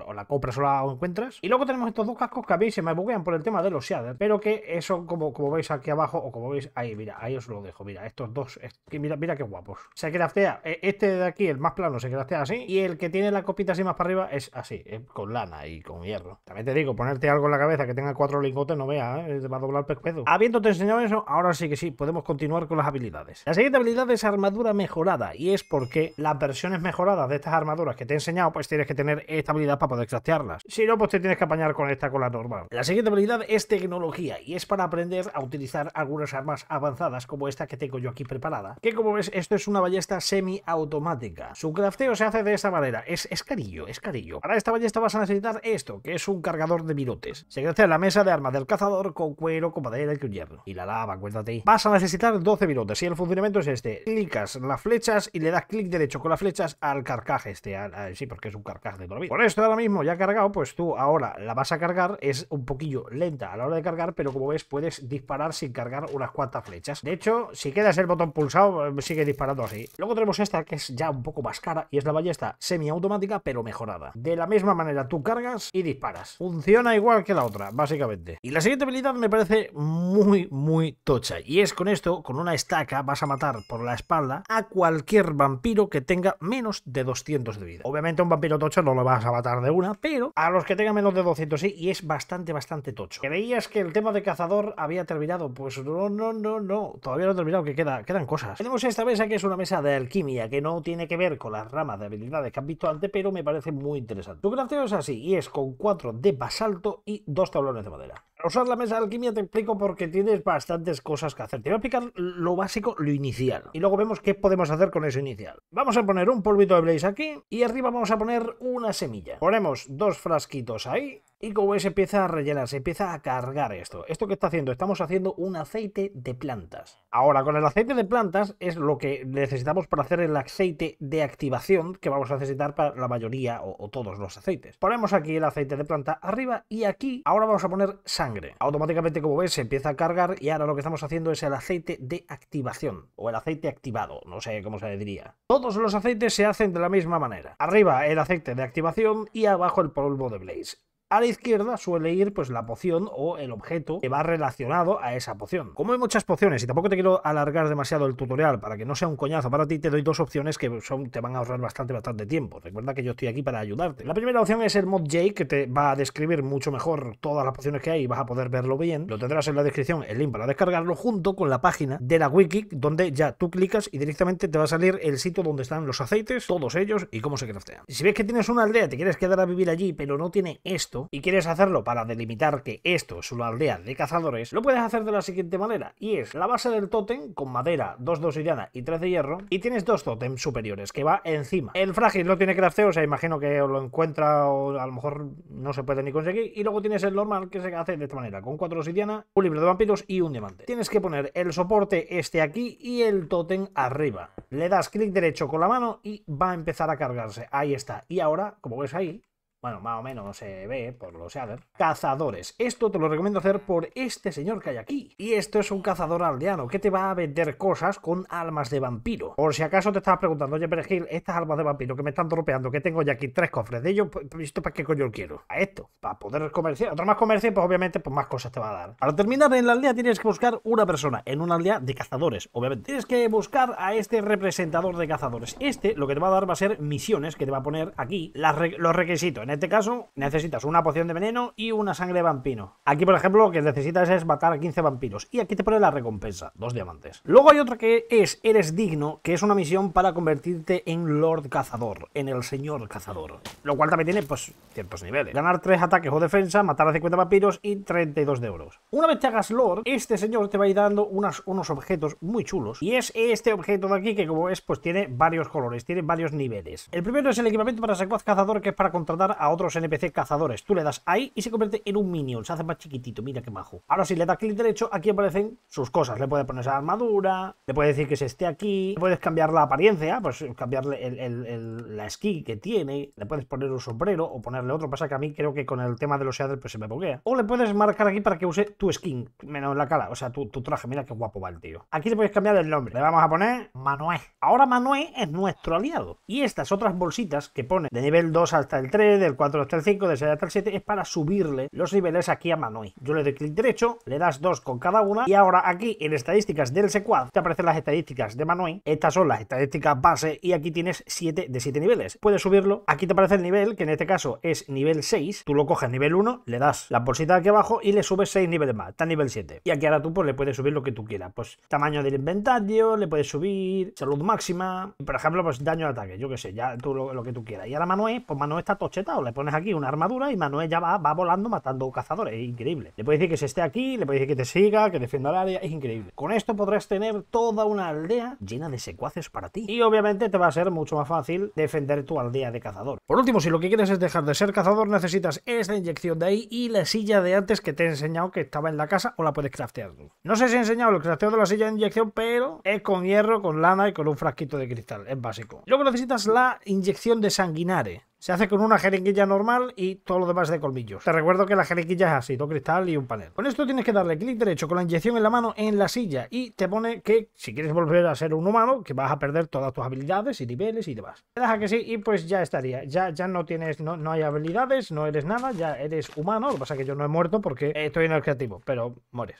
o la compras o la encuentras. Y luego tenemos estos dos cascos que a mí se me buguean por el tema de los shaders, pero que eso, como, como veis aquí abajo, o como veis ahí, mira, ahí os lo dejo, mira, estos dos, es, mira, mira qué guapos. Se craftea, eh, este de aquí, el más plano, se craftea así, y el que tiene la copita así más para arriba es así, eh, con lana y con hierro. También te digo, ponerte algo en la cabeza que tenga cuatro lingotes, no vea, eh, te va a doblar habiendo Habiéndote enseñado eso, ahora sí que sí, podemos continuar con las habilidades. La siguiente habilidad es armadura mejorada, y es porque la versión es mejoradas de estas armaduras que te he enseñado, pues tienes que tener esta habilidad para poder craftearlas. Si no, pues te tienes que apañar con esta con la normal. La siguiente habilidad es tecnología y es para aprender a utilizar algunas armas avanzadas como esta que tengo yo aquí preparada, que como ves, esto es una ballesta semiautomática. Su crafteo se hace de esta manera, es, es carillo, es carillo. Para esta ballesta vas a necesitar esto, que es un cargador de virotes. Se en la mesa de armas del cazador con cuero, con madera y con hierro. Y la lava, acuérdate. Vas a necesitar 12 virotes y el funcionamiento es este. Clicas las flechas y le das clic derecho con las flechas al carcaje este, sí, porque es un carcaje de toda Con esto ahora mismo ya cargado, pues tú ahora la vas a cargar, es un poquillo lenta a la hora de cargar, pero como ves puedes disparar sin cargar unas cuantas flechas. De hecho, si quedas el botón pulsado, eh, sigue disparando así. Luego tenemos esta que es ya un poco más cara y es la ballesta semiautomática pero mejorada. De la misma manera tú cargas y disparas. Funciona igual que la otra, básicamente. Y la siguiente habilidad me parece muy, muy tocha. Y es con esto, con una estaca, vas a matar por la espalda a cualquier vampiro que tenga menos de 200 de vida. Obviamente un vampiro tocho no lo vas a matar de una, pero a los que tengan menos de 200 sí, y es bastante, bastante tocho. ¿Creías que el tema de cazador había terminado? Pues no, no, no, no, todavía no he terminado, que queda, quedan cosas. Tenemos esta mesa que es una mesa de alquimia, que no tiene que ver con las ramas de habilidades que han visto antes, pero me parece muy interesante. Su crafteo es así, y es con 4 de basalto y 2 tablones de madera usar la mesa de alquimia te explico porque tienes bastantes cosas que hacer. Te voy a explicar lo básico, lo inicial. Y luego vemos qué podemos hacer con eso inicial. Vamos a poner un polvito de blaze aquí y arriba vamos a poner una semilla. Ponemos dos frasquitos ahí y como ves empieza a rellenar, se empieza a cargar esto. ¿Esto que está haciendo? Estamos haciendo un aceite de plantas. Ahora, con el aceite de plantas es lo que necesitamos para hacer el aceite de activación que vamos a necesitar para la mayoría o, todos los aceites. Ponemos aquí el aceite de planta arriba y aquí ahora vamos a poner sangre. Automáticamente, como ves, se empieza a cargar y ahora lo que estamos haciendo es el aceite de activación o el aceite activado, no sé cómo se le diría. Todos los aceites se hacen de la misma manera. Arriba el aceite de activación y abajo el polvo de Blaze. A la izquierda suele ir pues la poción o el objeto que va relacionado a esa poción. Como hay muchas pociones y tampoco te quiero alargar demasiado el tutorial para que no sea un coñazo para ti, te doy dos opciones que son, te van a ahorrar bastante, bastante tiempo. Recuerda que yo estoy aquí para ayudarte. La primera opción es el mod J que te va a describir mucho mejor todas las pociones que hay y vas a poder verlo bien. Lo tendrás en la descripción el link para descargarlo junto con la página de la wiki donde ya tú clicas y directamente te va a salir el sitio donde están los aceites, todos ellos y cómo se craftean. Si ves que tienes una aldea, te quieres quedar a vivir allí pero no tiene esto, y quieres hacerlo para delimitar que esto es una aldea de cazadores, lo puedes hacer de la siguiente manera y es la base del tótem con madera, 2 de y 3 de hierro y tienes dos tótems superiores que va encima. El frágil no tiene crafteo, o sea, imagino que lo encuentra o a lo mejor no se puede ni conseguir y luego tienes el normal que se hace de esta manera con 4 obsidiana, un libro de vampiros y un diamante. Tienes que poner el soporte este aquí y el tótem arriba. Le das clic derecho con la mano y va a empezar a cargarse. Ahí está. Y ahora, como ves ahí, bueno, más o menos se ve por los sea. Cazadores. Esto te lo recomiendo hacer por este señor que hay aquí. Y esto es un cazador aldeano que te va a vender cosas con almas de vampiro. Por si acaso te estabas preguntando, oye, Perejil, estas almas de vampiro que me están dropeando, que tengo ya aquí tres cofres de ellos, pues, pues, para qué coño quiero? A esto, para poder comerciar. Otro más comercio, pues obviamente, pues más cosas te va a dar. Para terminar en la aldea tienes que buscar una persona, en una aldea de cazadores, obviamente. Tienes que buscar a este representador de cazadores. Este lo que te va a dar va a ser misiones que te va a poner aquí, los requisitos. En este caso, necesitas una poción de veneno y una sangre de vampiro. Aquí, por ejemplo, lo que necesitas es matar a 15 vampiros. Y aquí te pone la recompensa, dos diamantes. Luego hay otra que es Eres Digno, que es una misión para convertirte en Lord Cazador, en el Señor Cazador. Lo cual también tiene, pues, ciertos niveles. Ganar 3 ataques o defensa, matar a 50 vampiros y 32 de euros. Una vez te hagas Lord, este señor te va a ir dando unos objetos muy chulos. Y es este objeto de aquí que, como ves, pues tiene varios colores, tiene varios niveles. El primero es el equipamiento para secuaz cazador, que es para contratar a otros NPC cazadores. Tú le das ahí y se convierte en un minion, se hace más chiquitito, mira qué majo. Ahora si le das clic derecho, aquí aparecen sus cosas. Le puedes poner esa armadura, le puedes decir que se esté aquí, le puedes cambiar la apariencia, pues cambiarle la skin que tiene, le puedes poner un sombrero o ponerle otro. Pasa que a mí creo que con el tema de los shaders pues se me buguea. O le puedes marcar aquí para que use tu skin, menos la cara, o sea, tu, traje, mira qué guapo va el tío. Aquí le puedes cambiar el nombre, le vamos a poner Manuel. Ahora Manuel es nuestro aliado. Y estas otras bolsitas que pone de nivel 2 hasta el 3, de el 4 hasta el 5, del 6 hasta el 7, es para subirle los niveles aquí a Manoi. Yo le doy clic derecho, le das dos con cada una y ahora aquí en estadísticas del secuaz te aparecen las estadísticas de Manoi. Estas son las estadísticas base y aquí tienes 7 de 7 niveles. Puedes subirlo, aquí te aparece el nivel, que en este caso es nivel 6, tú lo coges nivel 1, le das la bolsita aquí abajo y le subes 6 niveles más, está nivel 7. Y aquí ahora tú pues le puedes subir lo que tú quieras, pues tamaño del inventario, le puedes subir salud máxima, por ejemplo pues daño de ataque, yo qué sé, ya tú lo, que tú quieras. Y ahora Manoi, pues Manoi está tochetado le pones aquí una armadura y Manuel ya va, volando matando cazadores. Es increíble. Le puedes decir que se esté aquí, le puedes decir que te siga, que defienda el área. Es increíble. Con esto podrás tener toda una aldea llena de secuaces para ti. Y obviamente te va a ser mucho más fácil defender tu aldea de cazador. Por último, si lo que quieres es dejar de ser cazador, necesitas esta inyección de ahí y la silla de antes que te he enseñado que estaba en la casa o la puedes craftear tú. No sé si he enseñado el crafteo de la silla de inyección, pero es con hierro, con lana y con un frasquito de cristal. Es básico. Luego necesitas la inyección de sanguinare. Se hace con una jeringuilla normal y todo lo demás de colmillos. Te recuerdo que la jeringuilla es así, dos cristal y un panel. Con esto tienes que darle clic derecho con la inyección en la mano en la silla y te pone que si quieres volver a ser un humano, que vas a perder todas tus habilidades y niveles y demás. Te deja que sí y pues ya estaría. Ya, ya no tienes, no, no hay habilidades, no eres nada, ya eres humano. Lo que pasa es que yo no he muerto porque estoy en el creativo, pero mueres.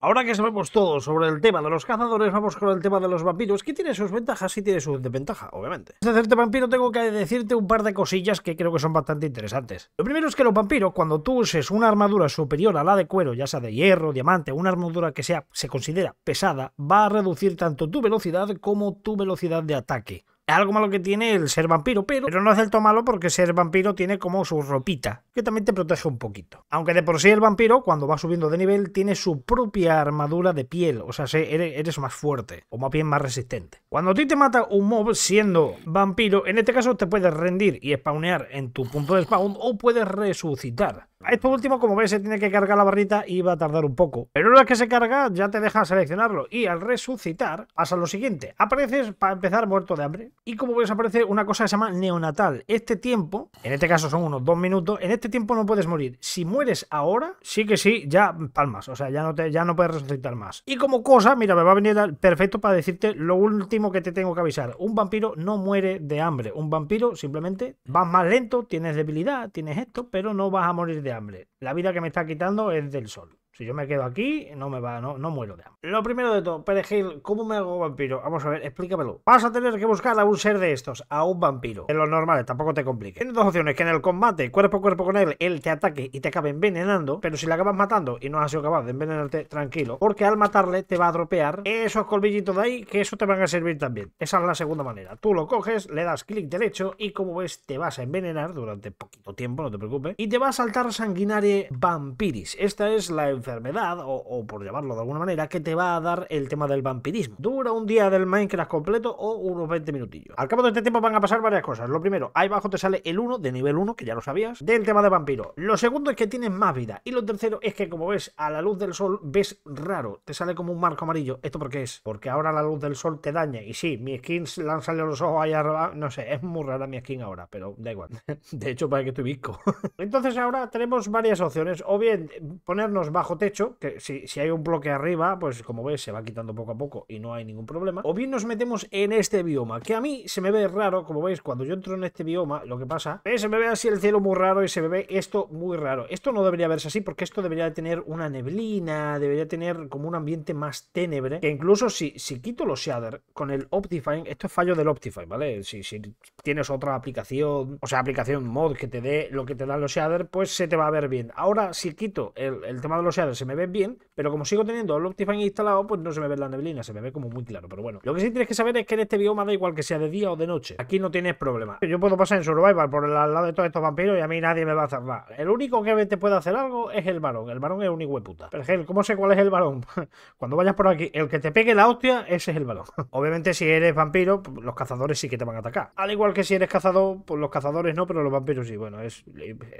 Ahora que sabemos todo sobre el tema de los cazadores, vamos con el tema de los vampiros, que tiene sus ventajas y tiene sus desventajas, obviamente. Antes de hacerte vampiro tengo que decirte un par de cosillas que creo que son bastante interesantes. Lo primero es que los vampiros, cuando tú uses una armadura superior a la de cuero, ya sea de hierro, diamante, una armadura que sea, se considera pesada, va a reducir tanto tu velocidad como tu velocidad de ataque algo malo que tiene el ser vampiro, pero, no es del todo malo porque ser vampiro tiene como su ropita, que también te protege un poquito. Aunque de por sí el vampiro, cuando va subiendo de nivel, tiene su propia armadura de piel, o sea, eres más fuerte, o más bien más resistente. Cuando a ti te mata un mob siendo vampiro, en este caso te puedes rendir y spawnear en tu punto de spawn o puedes resucitar. Esto último, como ves, se tiene que cargar la barrita y va a tardar un poco. Pero una vez que se carga, ya te deja seleccionarlo. Y al resucitar, pasa lo siguiente. Apareces para empezar muerto de hambre. Y como ves, aparece una cosa que se llama neonatal. Este tiempo, en este caso son unos dos minutos, en este tiempo no puedes morir. Si mueres ahora, sí que sí, ya palmas. O sea, ya no, te, ya no puedes resucitar más. Y como cosa, mira, me va a venir perfecto para decirte lo último que te tengo que avisar, un vampiro no muere de hambre, un vampiro simplemente vas más lento, tienes debilidad, tienes esto, pero no vas a morir de hambre. La vida que me está quitando es del sol. Si yo me quedo aquí, no me va, no, no muero de hambre. Lo primero de todo, perejil, ¿cómo me hago vampiro? Vamos a ver, explícamelo. Vas a tener que buscar a un ser de estos, a un vampiro. En los normales, tampoco te compliques. Tienes dos opciones, que en el combate, cuerpo a cuerpo con él, él te ataque y te acabe envenenando, pero si le acabas matando y no has sido capaz de envenenarte, tranquilo, porque al matarle te va a dropear esos colmillitos de ahí, que eso te van a servir también. Esa es la segunda manera. Tú lo coges, le das clic derecho y como ves, te vas a envenenar durante poquito tiempo, no te preocupes, y te va a saltar sanguinaria vampiris. Esta es la enfermedad enfermedad, o, por llamarlo de alguna manera, que te va a dar el tema del vampirismo. Dura un día del Minecraft completo o unos 20 minutillos. Al cabo de este tiempo van a pasar varias cosas. Lo primero, ahí abajo te sale el 1 de nivel 1, que ya lo sabías, del tema de vampiro. Lo segundo es que tienes más vida. Y lo tercero es que, como ves, a la luz del sol ves raro. Te sale como un marco amarillo. ¿Esto por qué es? Porque ahora la luz del sol te daña. Y sí, mi skin le los ojos ahí arriba. No sé, es muy rara mi skin ahora, pero da igual. De hecho, para que estoy visco. Entonces ahora tenemos varias opciones. O bien ponernos bajo techo, que si, hay un bloque arriba, pues como ves, se va quitando poco a poco y no hay ningún problema. O bien nos metemos en este bioma, que a mí se me ve raro, como veis, cuando yo entro en este bioma, lo que pasa, que se me ve así el cielo muy raro y se me ve esto muy raro. Esto no debería verse así porque esto debería tener una neblina, debería tener como un ambiente más tenebre, que incluso si, si quito los shader con el Optifine, esto es fallo del Optifine, ¿vale? Si, si tienes otra aplicación, o sea, aplicación mod que te dé lo que te dan los shader, pues se te va a ver bien. Ahora, si quito el, el tema de los se me ve bien, pero como sigo teniendo el Optifine instalado, pues no se me ve la neblina se me ve como muy claro. Pero bueno, lo que sí tienes que saber es que en este bioma da igual que sea de día o de noche. Aquí no tienes problema. Yo puedo pasar en Survival por el lado de todos estos vampiros y a mí nadie me va a salvar. El único que te puede hacer algo es el varón. El varón es un puta Pero Gel, ¿cómo sé cuál es el varón? Cuando vayas por aquí, el que te pegue la hostia, ese es el varón. Obviamente, si eres vampiro, pues, los cazadores sí que te van a atacar. Al igual que si eres cazador, pues los cazadores no, pero los vampiros sí. Bueno, es,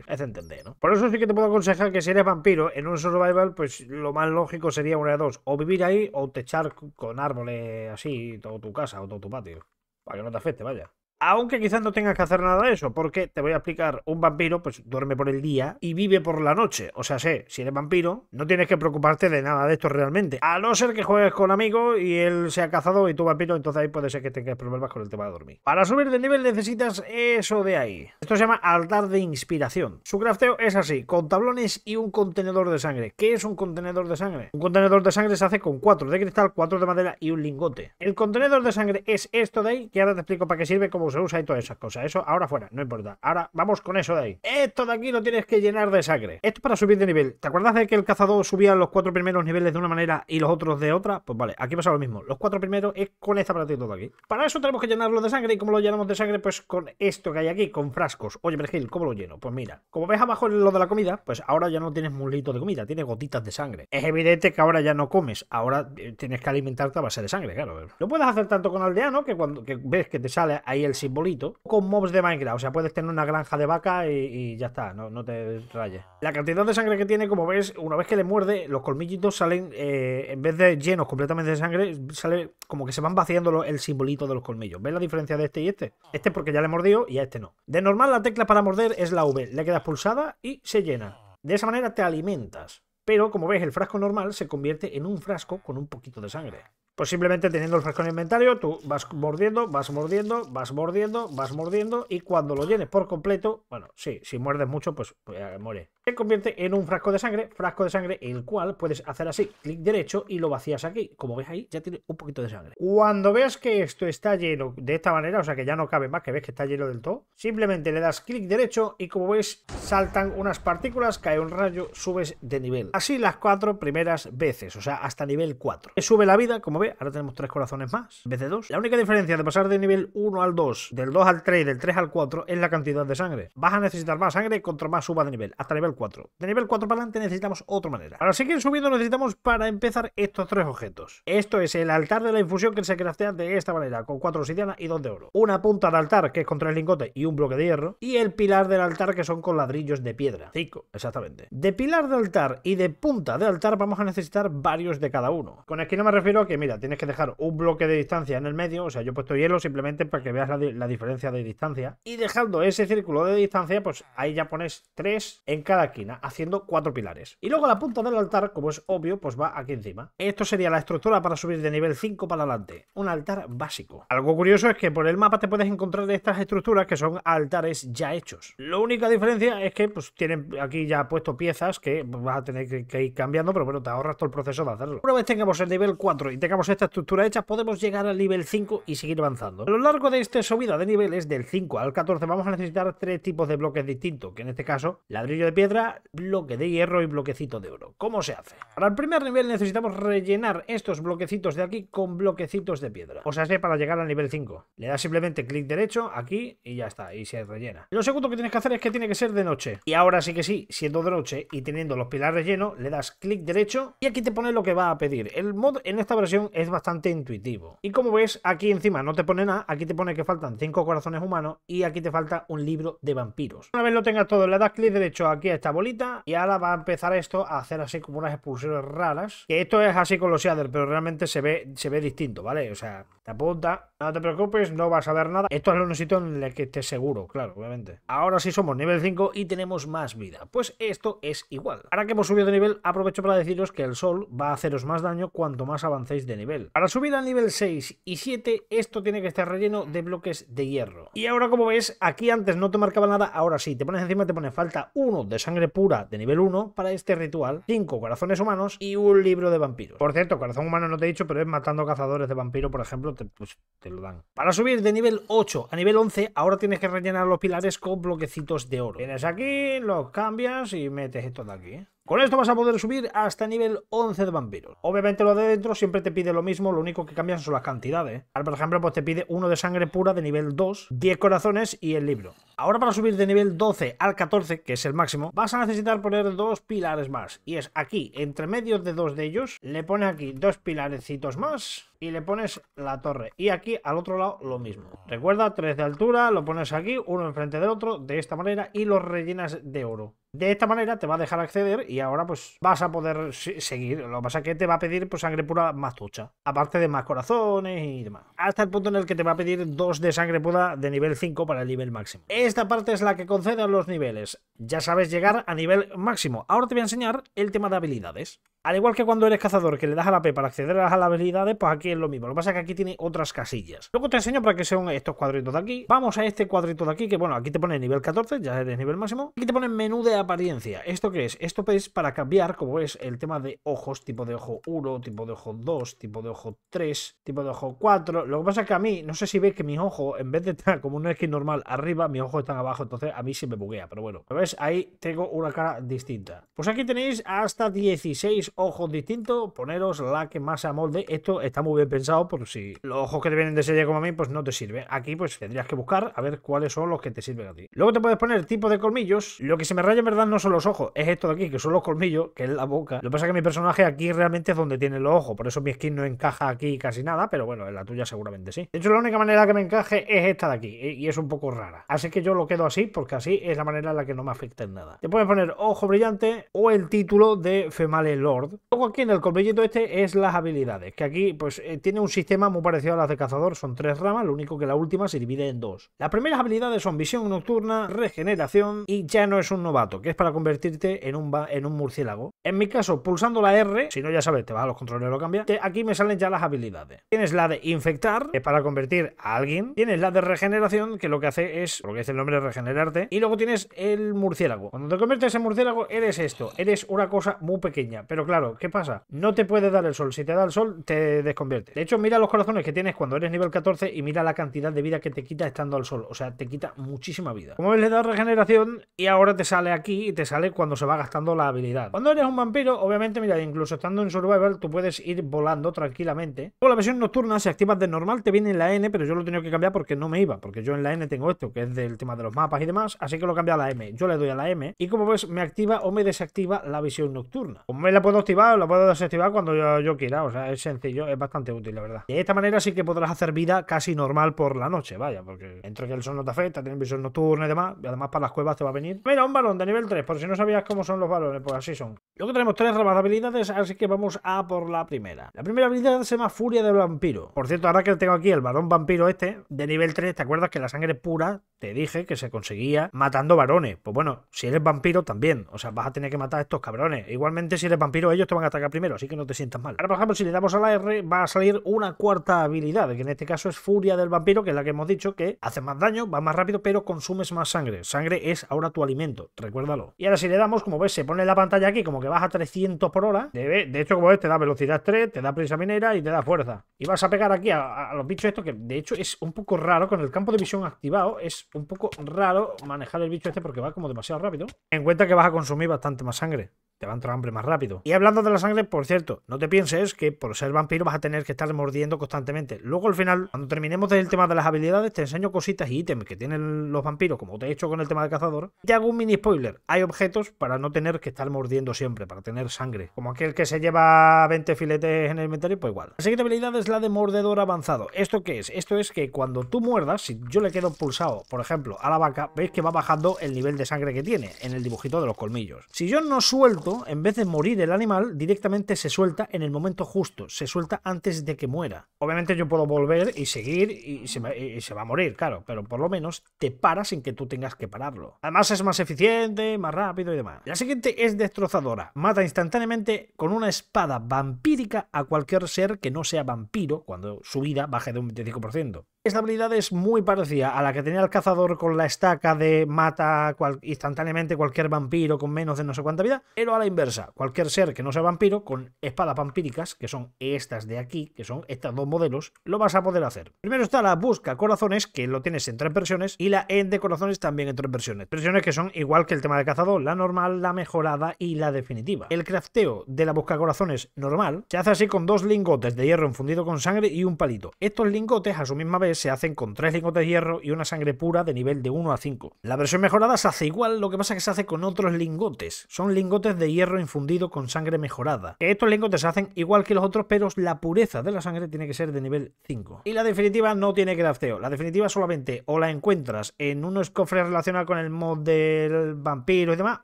es entender, ¿no? Por eso sí que te puedo aconsejar que si eres vampiro en un Survival pues lo más lógico sería una de dos: o vivir ahí o techar con árboles así, todo tu casa o todo tu patio. Para que no te afecte, vaya. Aunque quizás no tengas que hacer nada de eso, porque te voy a explicar, un vampiro pues duerme por el día y vive por la noche. O sea, sé, si eres vampiro, no tienes que preocuparte de nada de esto realmente. A no ser que juegues con amigos y él se ha cazado y tú vampiro, entonces ahí puede ser que tengas problemas con el tema de dormir. Para subir de nivel necesitas eso de ahí. Esto se llama altar de inspiración. Su crafteo es así, con tablones y un contenedor de sangre. ¿Qué es un contenedor de sangre? Un contenedor de sangre se hace con cuatro de cristal, cuatro de madera y un lingote. El contenedor de sangre es esto de ahí, que ahora te explico para qué sirve, como se usa y todas esas cosas. Eso ahora fuera, no importa. Ahora vamos con eso de ahí. Esto de aquí lo tienes que llenar de sangre. Esto es para subir de nivel. ¿Te acuerdas de que el cazador subía los cuatro primeros niveles de una manera y los otros de otra? Pues vale, aquí pasa lo mismo. Los cuatro primeros es con esta platito de aquí. Para eso tenemos que llenarlo de sangre. ¿Y como lo llenamos de sangre? Pues con esto que hay aquí, con frascos. Oye, Vergil, ¿cómo lo lleno? Pues mira, como ves abajo en lo de la comida, pues ahora ya no tienes mulito de comida, tienes gotitas de sangre. Es evidente que ahora ya no comes, ahora eh, tienes que alimentarte a base de sangre, claro. Lo puedes hacer tanto con aldeano que cuando ves que te sale ahí el simbolito, con mobs de Minecraft. O sea, puedes tener una granja de vaca y, ya está, no, no, te rayes. La cantidad de sangre que tiene, como ves, una vez que le muerde, los colmillitos salen, eh, en vez de llenos completamente de sangre, sale como que se van vaciando el simbolito de los colmillos. ¿Ves la diferencia de este y este? Este porque ya le mordió y a este no. De normal, la tecla para morder es la V. Le quedas pulsada y se llena. De esa manera te alimentas. Pero como ves, el frasco normal se convierte en un frasco con un poquito de sangre. Pues simplemente teniendo el frasco en el inventario, tú vas mordiendo, vas mordiendo, vas mordiendo, vas mordiendo y cuando lo llenes por completo, bueno, sí, si muerdes mucho, pues, pues muere. Se convierte en un frasco de sangre, frasco de sangre el cual puedes hacer así, clic derecho y lo vacías aquí. Como ves ahí, ya tiene un poquito de sangre. Cuando veas que esto está lleno de esta manera, o sea que ya no cabe más, que ves que está lleno del todo, simplemente le das clic derecho y como ves, saltan unas partículas, cae un rayo, subes de nivel. Así las cuatro primeras veces, o sea, hasta nivel 4. Sube la vida, como ves, ahora tenemos tres corazones más, en vez de dos. La única diferencia de pasar de nivel 1 al 2, del 2 al 3 del 3 al 4 es la cantidad de sangre. Vas a necesitar más sangre contra más suba de nivel, hasta nivel 4. De nivel 4 para adelante necesitamos otra manera. Para seguir subiendo necesitamos para empezar estos tres objetos. Esto es el altar de la infusión que se craftea de esta manera, con 4 obsidianas y 2 de oro. Una punta de altar que es contra el lingote y un bloque de hierro. Y el pilar del altar que son con ladrillos de piedra. 5, exactamente. De pilar de altar y de punta de altar vamos a necesitar varios de cada uno. Con aquí no me refiero a que, mira, tienes que dejar un bloque de distancia en el medio, o sea, yo he puesto hielo simplemente para que veas la, diferencia de distancia. Y dejando ese círculo de distancia, pues ahí ya pones tres en cada esquina, haciendo cuatro pilares. Y luego la punta del altar, como es obvio, pues va aquí encima. Esto sería la estructura para subir de nivel 5 para adelante. Un altar básico. Algo curioso es que por el mapa te puedes encontrar estas estructuras que son altares ya hechos. La única diferencia es que pues tienen aquí ya puesto piezas que vas a tener que, que ir cambiando, pero bueno, te ahorras todo el proceso de hacerlo. Una vez tengamos el nivel 4 y tengamos esta estructura hecha, podemos llegar al nivel 5 y seguir avanzando. A lo largo de esta subida de niveles, del 5 al 14, vamos a necesitar tres tipos de bloques distintos, que en este caso, ladrillo de piedra, bloque de hierro y bloquecito de oro. ¿Cómo se hace? Para el primer nivel necesitamos rellenar estos bloquecitos de aquí con bloquecitos de piedra. O sea, es para llegar al nivel 5. Le das simplemente clic derecho aquí y ya está, y se rellena. Lo segundo que tienes que hacer es que tiene que ser de noche. Y ahora sí que sí, siendo de noche y teniendo los pilares llenos, le das clic derecho y aquí te pone lo que va a pedir. El mod en esta versión es bastante intuitivo. Y como ves, aquí encima no te pone nada, aquí te pone que faltan 5 corazones humanos y aquí te falta un libro de vampiros. Una vez lo tengas todo, le das clic derecho aquí a esta bolita y ahora va a empezar esto a hacer así como unas expulsiones raras. Que esto es así con los shaders, pero realmente se ve, se ve distinto, ¿vale? O sea, te apunta, no te preocupes, no vas a ver nada. Esto es lo necesito en el que estés seguro, claro, obviamente. Ahora sí somos nivel 5 y tenemos más vida. Pues esto es igual. Ahora que hemos subido de nivel, aprovecho para deciros que el sol va a haceros más daño cuanto más avancéis de nivel. Para subir al nivel 6 y 7, esto tiene que estar relleno de bloques de hierro. Y ahora, como ves, aquí antes no te marcaba nada, ahora sí. Te pones encima, te pone falta uno de sangre pura de nivel 1 para este ritual, cinco corazones humanos y un libro de vampiros. Por cierto, corazón humano no te he dicho, pero es matando cazadores de vampiro, por ejemplo, te, pues, te lo dan. Para subir de nivel 8 a nivel 11, ahora tienes que rellenar los pilares con bloquecitos de oro. Vienes aquí, los cambias y metes esto de aquí. Con esto vas a poder subir hasta nivel 11 de vampiros. Obviamente lo de dentro siempre te pide lo mismo, lo único que cambian son las cantidades. ¿eh? por ejemplo, pues te pide uno de sangre pura de nivel 2, 10 corazones y el libro. Ahora para subir de nivel 12 al 14, que es el máximo, vas a necesitar poner dos pilares más. Y es aquí, entre medio de dos de ellos, le pone aquí dos pilarecitos más y le pones la torre. Y aquí al otro lado lo mismo. Recuerda, tres de altura, lo pones aquí, uno enfrente del otro, de esta manera, y los rellenas de oro. De esta manera te va a dejar acceder y ahora pues vas a poder seguir. Lo que pasa es que te va a pedir pues sangre pura más tucha Aparte de más corazones y demás. Hasta el punto en el que te va a pedir dos de sangre pura de nivel 5 para el nivel máximo. Esta parte es la que conceden los niveles. Ya sabes llegar a nivel máximo. Ahora te voy a enseñar el tema de habilidades. Al igual que cuando eres cazador, que le das a la P para acceder a las habilidades, pues aquí es lo mismo. Lo que pasa es que aquí tiene otras casillas. Luego te enseño para que sean estos cuadritos de aquí. Vamos a este cuadrito de aquí, que bueno, aquí te pone nivel 14, ya eres nivel máximo. Aquí te pone menú de apariencia. ¿Esto qué es? Esto es para cambiar, como es el tema de ojos, tipo de ojo 1, tipo de ojo 2, tipo de ojo 3, tipo de ojo 4. Lo que pasa es que a mí, no sé si veis que mis ojos, en vez de estar como un skin normal arriba, mi ojo están abajo, entonces a mí se me buguea. Pero bueno, ¿lo ves? Ahí tengo una cara distinta. Pues aquí tenéis hasta 16 ojos distintos, poneros la que más se amolde. Esto está muy bien pensado, por si los ojos que te vienen de serie como a mí, pues no te sirve, Aquí, pues tendrías que buscar a ver cuáles son los que te sirven a ti. Luego te puedes poner tipo de colmillos. Lo que se me raya en verdad no son los ojos, es esto de aquí, que son los colmillos, que es la boca. Lo que pasa es que mi personaje aquí realmente es donde tiene los ojos, por eso mi skin no encaja aquí casi nada, pero bueno, en la tuya seguramente sí. De hecho, la única manera que me encaje es esta de aquí, y es un poco rara. Así que yo lo quedo así, porque así es la manera en la que no me afecta en nada. Te puedes poner ojo brillante o el título de Female Lord Luego aquí en el colmillito este es las habilidades, que aquí pues eh, tiene un sistema muy parecido a las de cazador, son tres ramas, lo único que la última se divide en dos. Las primeras habilidades son visión nocturna, regeneración y ya no es un novato, que es para convertirte en un, en un murciélago. En mi caso, pulsando la R, si no ya sabes, te vas a los controles, lo cambias, aquí me salen ya las habilidades. Tienes la de infectar, que es para convertir a alguien. Tienes la de regeneración, que lo que hace es, porque es el nombre, regenerarte. Y luego tienes el murciélago. Cuando te conviertes en murciélago, eres esto, eres una cosa muy pequeña, pero claro, ¿qué pasa? No te puede dar el sol. Si te da el sol, te desconvierte. De hecho, mira los corazones que tienes cuando eres nivel 14 y mira la cantidad de vida que te quita estando al sol. O sea, te quita muchísima vida. Como ves, le da regeneración y ahora te sale aquí y te sale cuando se va gastando la habilidad. Cuando eres un vampiro, obviamente, mira, incluso estando en survival, tú puedes ir volando tranquilamente. O la visión nocturna, si activas de normal, te viene en la N, pero yo lo he tenido que cambiar porque no me iba. Porque yo en la N tengo esto, que es del tema de los mapas y demás. Así que lo cambia a la M. Yo le doy a la M y como ves, me activa o me desactiva la visión nocturna. Como me la puedo Activado, activar la puedo desactivar cuando yo, quiera. O sea, es sencillo, es bastante útil, la verdad. De esta manera sí que podrás hacer vida casi normal por la noche, vaya, porque entre que el sol no te afecta, tienes visión nocturna y demás, y además para las cuevas te va a venir. Mira, un balón de nivel 3, por si no sabías cómo son los balones, pues así son. que tenemos tres ramas de habilidades, así que vamos a por la primera. La primera habilidad se llama Furia del Vampiro. Por cierto, ahora que tengo aquí el varón vampiro este, de nivel 3, ¿te acuerdas que la sangre pura te dije que se conseguía matando varones? Pues bueno, si eres vampiro también, o sea, vas a tener que matar a estos cabrones. Igualmente, si eres vampiro, ellos te van a atacar primero, así que no te sientas mal. Ahora, por ejemplo, si le damos a la R, va a salir una cuarta habilidad, que en este caso es Furia del Vampiro, que es la que hemos dicho que hace más daño, va más rápido, pero consumes más sangre. Sangre es ahora tu alimento, recuérdalo. Y ahora si le damos, como ves, se pone la pantalla aquí, como que vas a 300 por hora. De, de hecho, como ves, te da velocidad 3, te da prisa minera y te da fuerza. Y vas a pegar aquí a, a los bichos estos, que de hecho es un poco raro, con el campo de visión activado, es un poco raro manejar el bicho este porque va como demasiado rápido. En cuenta que vas a consumir bastante más sangre te va a entrar hambre más rápido. Y hablando de la sangre, por cierto, no te pienses que por ser vampiro vas a tener que estar mordiendo constantemente. Luego al final, cuando terminemos del tema de las habilidades, te enseño cositas y ítems que tienen los vampiros, como te he hecho con el tema de cazador. Te hago un mini spoiler. Hay objetos para no tener que estar mordiendo siempre, para tener sangre. Como aquel que se lleva 20 filetes en el inventario, pues igual. La siguiente habilidad es la de mordedor avanzado. ¿Esto qué es? Esto es que cuando tú muerdas, si yo le quedo pulsado, por ejemplo, a la vaca, veis que va bajando el nivel de sangre que tiene en el dibujito de los colmillos. Si yo no suelto en vez de morir el animal, directamente se suelta en el momento justo, se suelta antes de que muera. Obviamente yo puedo volver y seguir y se va a morir, claro, pero por lo menos te para sin que tú tengas que pararlo. Además es más eficiente, más rápido y demás. La siguiente es destrozadora. Mata instantáneamente con una espada vampírica a cualquier ser que no sea vampiro cuando su vida baje de un 25%. Esta habilidad es muy parecida a la que tenía el cazador con la estaca de mata instantáneamente cualquier vampiro con menos de no sé cuánta vida, pero a la inversa. Cualquier ser que no sea vampiro con espadas vampíricas, que son estas de aquí, que son estos dos modelos, lo vas a poder hacer. Primero está la busca corazones, que lo tienes en tres versiones, y la end de corazones también en tres versiones. Versiones que son igual que el tema de cazador, la normal, la mejorada y la definitiva. El crafteo de la busca corazones normal se hace así con dos lingotes de hierro infundido con sangre y un palito. Estos lingotes a su misma vez se hacen con tres lingotes de hierro y una sangre pura de nivel de 1 a 5. La versión mejorada se hace igual, lo que pasa es que se hace con otros lingotes. Son lingotes de hierro infundido con sangre mejorada. Que estos lingotes se hacen igual que los otros, pero la pureza de la sangre tiene que ser de nivel 5. Y la definitiva no tiene crafteo. La definitiva solamente o la encuentras en unos cofres relacionados con el mod del vampiro y demás,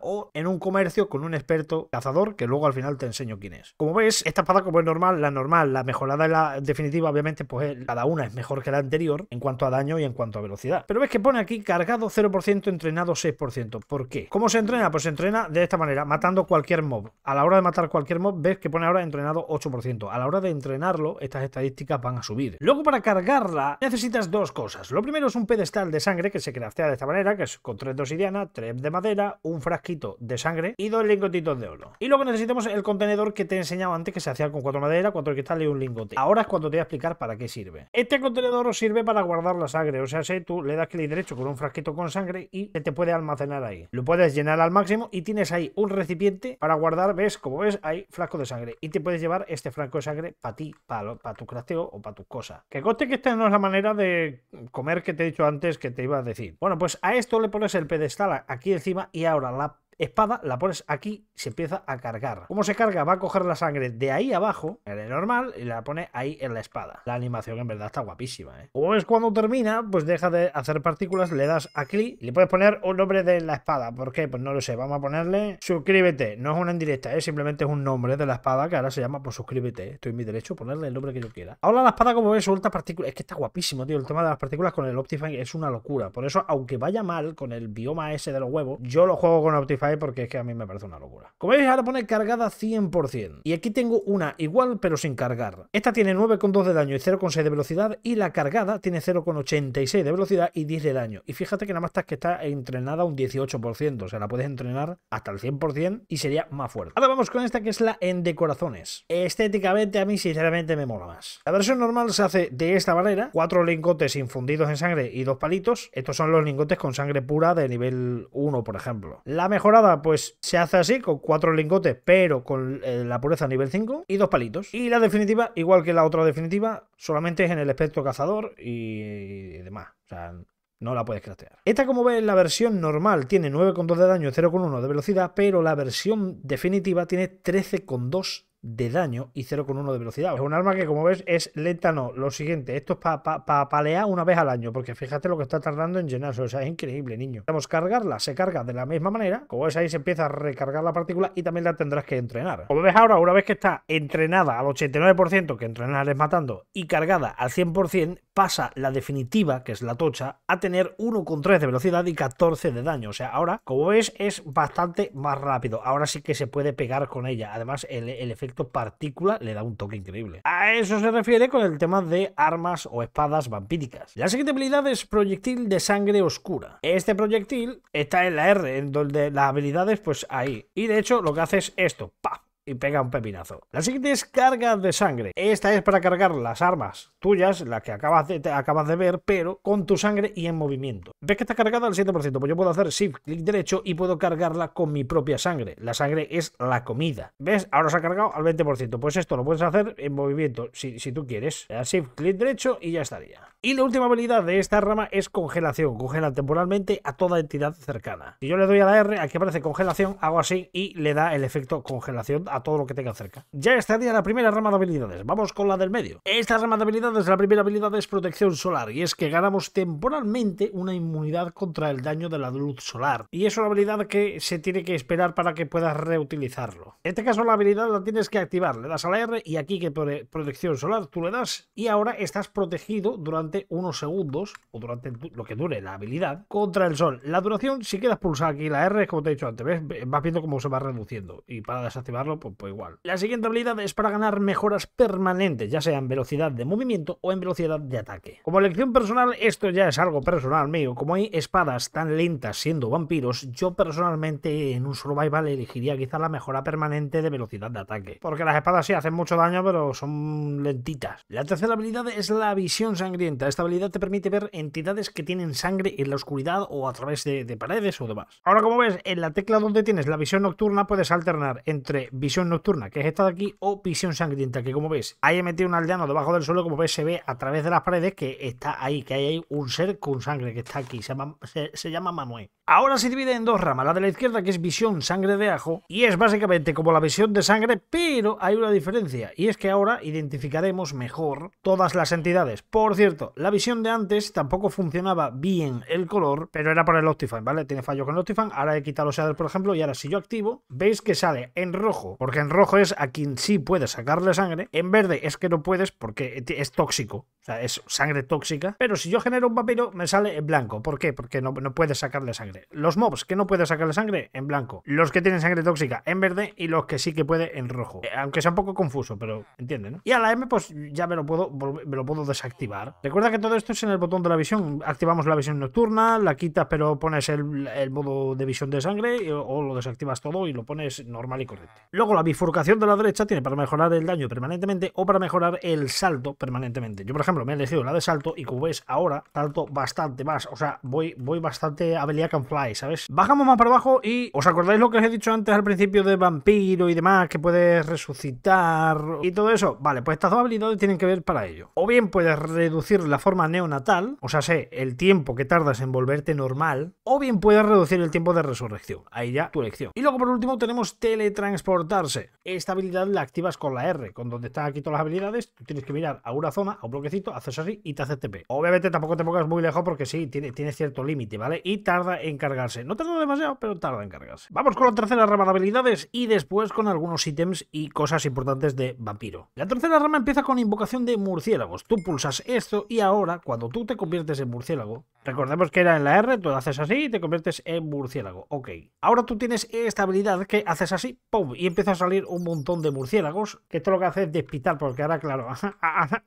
o en un comercio con un experto cazador, que luego al final te enseño quién es. Como ves, esta espada como es normal, la normal, la mejorada y la definitiva, obviamente, pues eh, cada una es mejor que la anterior en cuanto a daño y en cuanto a velocidad. Pero ves que pone aquí cargado 0%, entrenado 6%. ¿Por qué? ¿Cómo se entrena? Pues se entrena de esta manera, matando cualquier mob. A la hora de matar cualquier mob, ves que pone ahora entrenado 8%. A la hora de entrenarlo, estas estadísticas van a subir. Luego para cargarla necesitas dos cosas. Lo primero es un pedestal de sangre que se craftea de esta manera, que es con 3 de obsidiana, 3 de madera, un frasquito de sangre y dos lingotitos de oro. Y luego necesitamos el contenedor que te he enseñado antes que se hacía con 4 madera, 4 cristales y un lingote. Ahora es cuando te voy a explicar para qué sirve. Este contenedor sirve para guardar la sangre. O sea, si tú le das clic derecho con un frasquito con sangre y se te puede almacenar ahí. Lo puedes llenar al máximo y tienes ahí un recipiente para guardar, ves, como ves, hay frasco de sangre. Y te puedes llevar este frasco de sangre para ti, para tu crafteo o para tu cosa Que conste que esta no es la manera de comer que te he dicho antes que te iba a decir. Bueno, pues a esto le pones el pedestal aquí encima y ahora la espada, la pones aquí, se empieza a cargar. ¿Cómo se carga? Va a coger la sangre de ahí abajo, en el normal, y la pone ahí en la espada. La animación en verdad está guapísima, ¿eh? Como ves, cuando termina, pues deja de hacer partículas, le das a clic le puedes poner un nombre de la espada. ¿Por qué? Pues no lo sé. Vamos a ponerle suscríbete. No es una en directa, ¿eh? simplemente es un nombre de la espada que ahora se llama pues suscríbete. Estoy en mi derecho ponerle el nombre que yo quiera. Ahora la espada, como ves, suelta partículas. Es que está guapísimo, tío. El tema de las partículas con el Optifine es una locura. Por eso, aunque vaya mal con el bioma ese de los huevos, yo lo juego con Optifine porque es que a mí me parece una locura. Como veis, ahora pone cargada 100%. Y aquí tengo una igual pero sin cargar. Esta tiene 9,2 de daño y 0,6 de velocidad. Y la cargada tiene 0,86 de velocidad y 10 de daño. Y fíjate que nada más está que está entrenada un 18%. O sea, la puedes entrenar hasta el 100% y sería más fuerte. Ahora vamos con esta que es la en de corazones. Estéticamente a mí sinceramente me mola más. La versión normal se hace de esta manera. Cuatro lingotes infundidos en sangre y dos palitos. Estos son los lingotes con sangre pura de nivel 1, por ejemplo. La mejor pues se hace así, con cuatro lingotes, pero con eh, la pureza nivel 5 y dos palitos. Y la definitiva, igual que la otra definitiva, solamente es en el espectro cazador y, demás. O sea, no la puedes craftear. Esta, como ves, la versión normal tiene 9,2 de daño y 0,1 de velocidad, pero la versión definitiva tiene 13,2 de daño y 0,1 de velocidad. Es un arma que, como ves, es lenta, no. Lo siguiente, esto es para palear una vez al año, porque fíjate lo que está tardando en llenarse. O sea, es increíble, niño. Vamos a cargarla, se carga de la misma manera. Como ves, ahí se empieza a recargar la partícula y también la tendrás que entrenar. Como ves ahora, una vez que está entrenada al 89%, que entrenar es matando, y cargada al 100%, pasa la definitiva, que es la tocha, a tener 1,3 de velocidad y 14 de daño. O sea, ahora, como ves, es bastante más rápido. Ahora sí que se puede pegar con ella. Además, el efecto partícula le da un toque increíble. A eso se refiere con el tema de armas o espadas vampíricas. La siguiente habilidad es proyectil de sangre oscura. Este proyectil está en la R, en donde las habilidades pues ahí. Y de hecho lo que hace es esto, ¡paf! y pega un pepinazo. La siguiente es carga de sangre. Esta es para cargar las armas tuyas, las que acabas de, acabas de ver, pero con tu sangre y en movimiento. ¿Ves que está cargada al 7%? Pues yo puedo hacer shift clic derecho y puedo cargarla con mi propia sangre. La sangre es la comida. ¿Ves? Ahora se ha cargado al 20%. Pues esto lo puedes hacer en movimiento si, tú quieres. Eh, shift clic derecho y ya estaría. Y la última habilidad de esta rama es congelación. Congela temporalmente a toda entidad cercana. Si yo le doy a la R, aquí aparece congelación, hago así y le da el efecto congelación a todo lo que tenga cerca. Ya estaría la primera rama de habilidades. Vamos con la del medio. Esta rama de habilidades, la primera habilidad es protección solar y es que ganamos temporalmente una inmunidad contra el daño de la luz solar. Y es una habilidad que se tiene que esperar para que puedas reutilizarlo. En este caso la habilidad la tienes que activar. Le das a la R y aquí que protección solar tú le das y ahora estás protegido durante unos segundos o durante lo que dure la habilidad contra el sol. La duración si quedas pulsada aquí la R como te he dicho antes, ¿ves? vas viendo cómo se va reduciendo y para desactivarlo pues igual. La siguiente habilidad es para ganar mejoras permanentes, ya sea en velocidad de movimiento o en velocidad de ataque. Como elección personal, esto ya es algo personal mío. Como hay espadas tan lentas siendo vampiros, yo personalmente en un survival elegiría quizá la mejora permanente de velocidad de ataque. Porque las espadas sí hacen mucho daño, pero son lentitas. La tercera habilidad es la visión sangrienta. Esta habilidad te permite ver entidades que tienen sangre en la oscuridad o a través de, de paredes o demás. Ahora como ves, en la tecla donde tienes la visión nocturna puedes alternar entre visión nocturna, que es esta de aquí, o visión sangrienta, que como ves, ahí he metido un aldeano debajo del suelo, como veis se ve a través de las paredes que está ahí, que hay ahí un ser con sangre que está aquí, se llama, se, llama Manuel. Ahora se divide en dos ramas, la de la izquierda que es visión sangre de ajo, y es básicamente como la visión de sangre, pero hay una diferencia, y es que ahora identificaremos mejor todas las entidades. Por cierto, la visión de antes tampoco funcionaba bien el color, pero era por el Optifine, ¿vale? Tiene fallo con el Optifine, ahora he quitado los shaders, por ejemplo, y ahora si yo activo, veis que sale en rojo, porque en rojo es a quien sí puedes sacarle sangre. En verde es que no puedes porque es tóxico. O sea, es sangre tóxica. Pero si yo genero un vampiro, me sale en blanco. ¿Por qué? Porque no, no puedes sacarle sangre. Los mobs que no puedes sacarle sangre, en blanco. Los que tienen sangre tóxica, en verde. Y los que sí que puede, en rojo. Eh, aunque sea un poco confuso, pero entienden, Y a la M, pues ya me lo puedo, me lo puedo desactivar. Recuerda que todo esto es en el botón de la visión. Activamos la visión nocturna, la quitas, pero pones el, modo de visión de sangre. O, lo desactivas todo y lo pones normal y correcto. Luego la bifurcación de la derecha tiene para mejorar el daño permanentemente o para mejorar el salto permanentemente. Yo, por ejemplo, me he elegido la de salto y como ves ahora, salto bastante más. O sea, voy, voy bastante a Can Fly, ¿sabes? Bajamos más para abajo y ¿os acordáis lo que os he dicho antes al principio de vampiro y demás? Que puedes resucitar y todo eso. Vale, pues estas dos habilidades tienen que ver para ello. O bien puedes reducir la forma neonatal, o sea, sé el tiempo que tardas en volverte normal, o bien puedes reducir el tiempo de resurrección. Ahí ya tu elección. Y luego por último tenemos teletransportar esta habilidad la activas con la R, con donde están aquí todas las habilidades, tú tienes que mirar a una zona, a un bloquecito, haces así y te hace TP. Obviamente tampoco te pongas muy lejos porque sí, tiene, tiene cierto límite, ¿vale? Y tarda en cargarse. No tarda demasiado, pero tarda en cargarse. Vamos con la tercera rama de habilidades y después con algunos ítems y cosas importantes de vampiro. La tercera rama empieza con invocación de murciélagos. Tú pulsas esto y ahora, cuando tú te conviertes en murciélago, recordemos que era en la R, tú haces así y te conviertes en murciélago. Ok. Ahora tú tienes esta habilidad que haces así, ¡pum! y empieza a salir un montón de murciélagos, que esto lo que hace es despitar, porque ahora, claro,